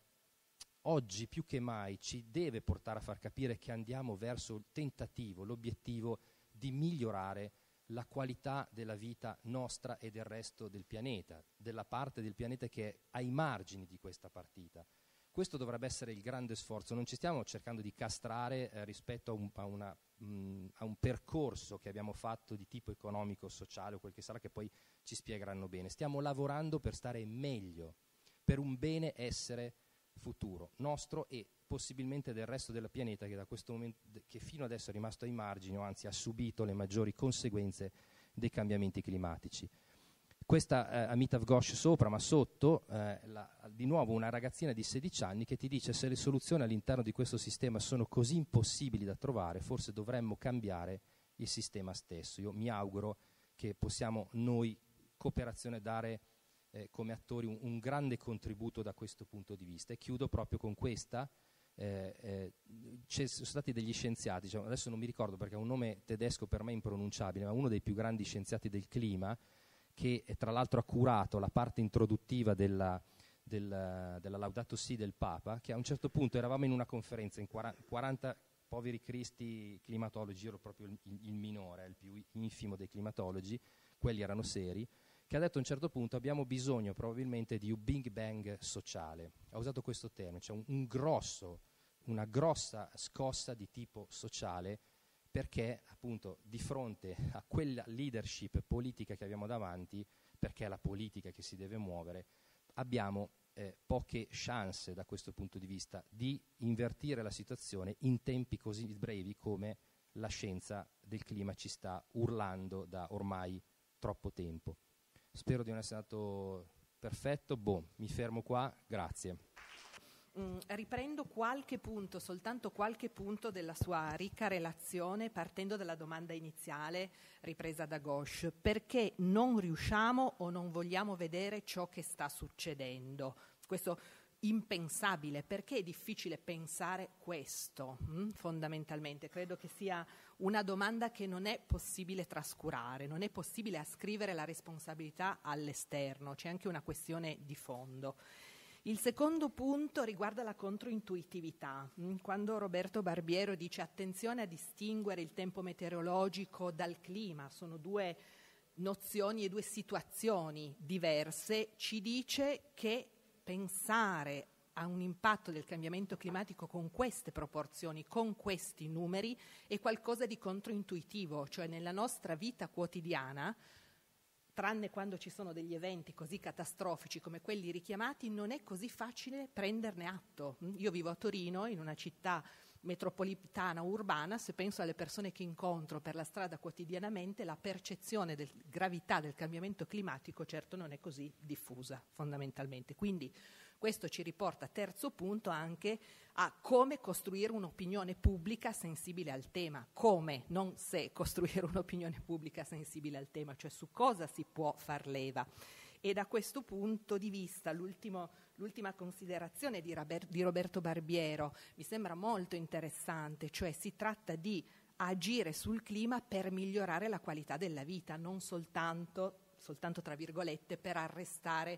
oggi più che mai ci deve portare a far capire che andiamo verso il tentativo, l'obiettivo di migliorare la qualità della vita nostra e del resto del pianeta, della parte del pianeta che è ai margini di questa partita. Questo dovrebbe essere il grande sforzo, non ci stiamo cercando di castrare eh, rispetto a un, a, una, mh, mm, a un, percorso che abbiamo fatto di tipo economico, sociale o quel che sarà che poi ci spiegheranno bene, stiamo lavorando per stare meglio, per un benessere essere futuro nostro e possibilmente del resto del pianeta che, da questo momento, che fino adesso è rimasto ai margini o anzi ha subito le maggiori conseguenze dei cambiamenti climatici. Questa eh, Amitav Ghosh sopra, ma sotto, eh, la, di nuovo una ragazzina di 16 anni che ti dice se le soluzioni all'interno di questo sistema sono così impossibili da trovare, forse dovremmo cambiare il sistema stesso. Io mi auguro che possiamo noi cooperazione dare eh, come attori un, un, grande contributo da questo punto di vista. E chiudo proprio con questa. Eh, eh sono stati degli scienziati, diciamo, adesso non mi ricordo perché è un nome tedesco per me impronunciabile, ma uno dei più grandi scienziati del clima, che eh, tra l'altro ha curato la parte introduttiva della, della, della Laudato Si del Papa, che a un certo punto eravamo in una conferenza in 40 poveri cristi climatologi, ero proprio il, il minore, il più infimo dei climatologi, quelli erano seri, che ha detto a un certo punto abbiamo bisogno probabilmente di un Big Bang sociale. Ha usato questo termine, cioè un, un grosso, una grossa scossa di tipo sociale perché appunto di fronte a quella leadership politica che abbiamo davanti, perché è la politica che si deve muovere, abbiamo eh, poche chance da questo punto di vista di invertire la situazione in tempi così brevi come la scienza del clima ci sta urlando da ormai troppo tempo. Spero di non essere stato perfetto. Boh, mi fermo qua, grazie. Mm, riprendo qualche punto, soltanto qualche punto della sua ricca relazione partendo dalla domanda iniziale ripresa da Gauche, perché non riusciamo o non vogliamo vedere ciò che sta succedendo. Questo impensabile, perché è difficile pensare questo mh? Mm? fondamentalmente? Credo che sia una domanda che non è possibile trascurare, non è possibile ascrivere la responsabilità all'esterno, c'è anche una questione di fondo. Il secondo punto riguarda la controintuitività. Mm? Quando Roberto Barbiero dice attenzione a distinguere il tempo meteorologico dal clima, sono due nozioni e due situazioni diverse, ci dice che pensare a un impatto del cambiamento climatico con queste proporzioni, con questi numeri, è qualcosa di controintuitivo, cioè nella nostra vita quotidiana, tranne quando ci sono degli eventi così catastrofici come quelli richiamati, non è così facile prenderne atto. Io vivo a Torino, in una città metropolitana urbana, se penso alle persone che incontro per la strada quotidianamente, la percezione della gravità del cambiamento climatico certo non è così diffusa fondamentalmente. Quindi questo ci riporta, terzo punto, anche a come costruire un'opinione pubblica sensibile al tema, come, non se costruire un'opinione pubblica sensibile al tema, cioè su cosa si può far leva. E da questo punto di vista l'ultima considerazione di, Robert, di Roberto Barbiero mi sembra molto interessante, cioè si tratta di agire sul clima per migliorare la qualità della vita, non soltanto, soltanto tra virgolette, per arrestare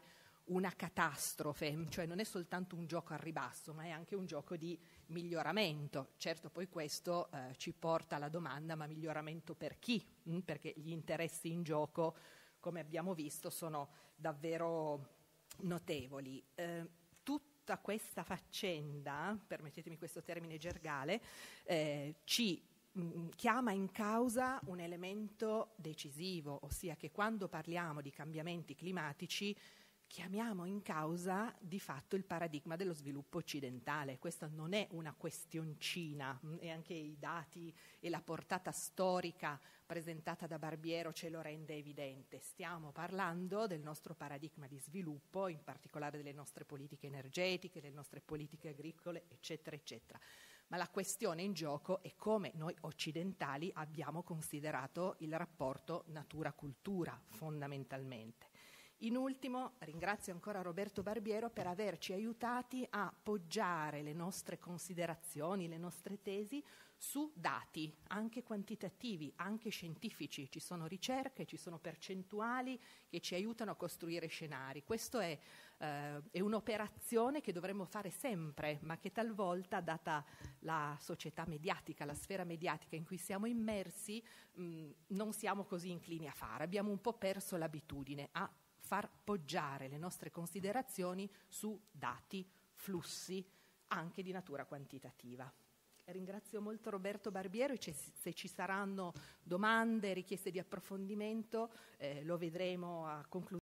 una catastrofe, cioè non è soltanto un gioco al ribasso, ma è anche un gioco di miglioramento. Certo, poi questo eh, ci porta alla domanda, ma miglioramento per chi? Mm, perché gli interessi in gioco come abbiamo visto, sono davvero notevoli. Eh, tutta questa faccenda, permettetemi questo termine gergale, eh, ci mm, mm, chiama in causa un elemento decisivo, ossia che quando parliamo di cambiamenti climatici chiamiamo in causa di fatto il paradigma dello sviluppo occidentale. Questa non è una questioncina mm, e anche i dati e la portata storica presentata da Barbiero ce lo rende evidente. Stiamo parlando del nostro paradigma di sviluppo, in particolare delle nostre politiche energetiche, delle nostre politiche agricole, eccetera, eccetera. Ma la questione in gioco è come noi occidentali abbiamo considerato il rapporto natura-cultura fondamentalmente. In ultimo, ringrazio ancora Roberto Barbiero per averci aiutati a poggiare le nostre considerazioni, le nostre tesi su dati, anche quantitativi, anche scientifici. Ci sono ricerche, ci sono percentuali che ci aiutano a costruire scenari. Questa è, eh, è un'operazione che dovremmo fare sempre, ma che talvolta, data la società mediatica, la sfera mediatica in cui siamo immersi, mh, mm, non siamo così inclini a fare. Abbiamo un po' perso l'abitudine a far poggiare le nostre considerazioni su dati, flussi, anche di natura quantitativa. Ringrazio molto Roberto Barbiero e se ci saranno domande, richieste di approfondimento eh, lo vedremo a conclusione.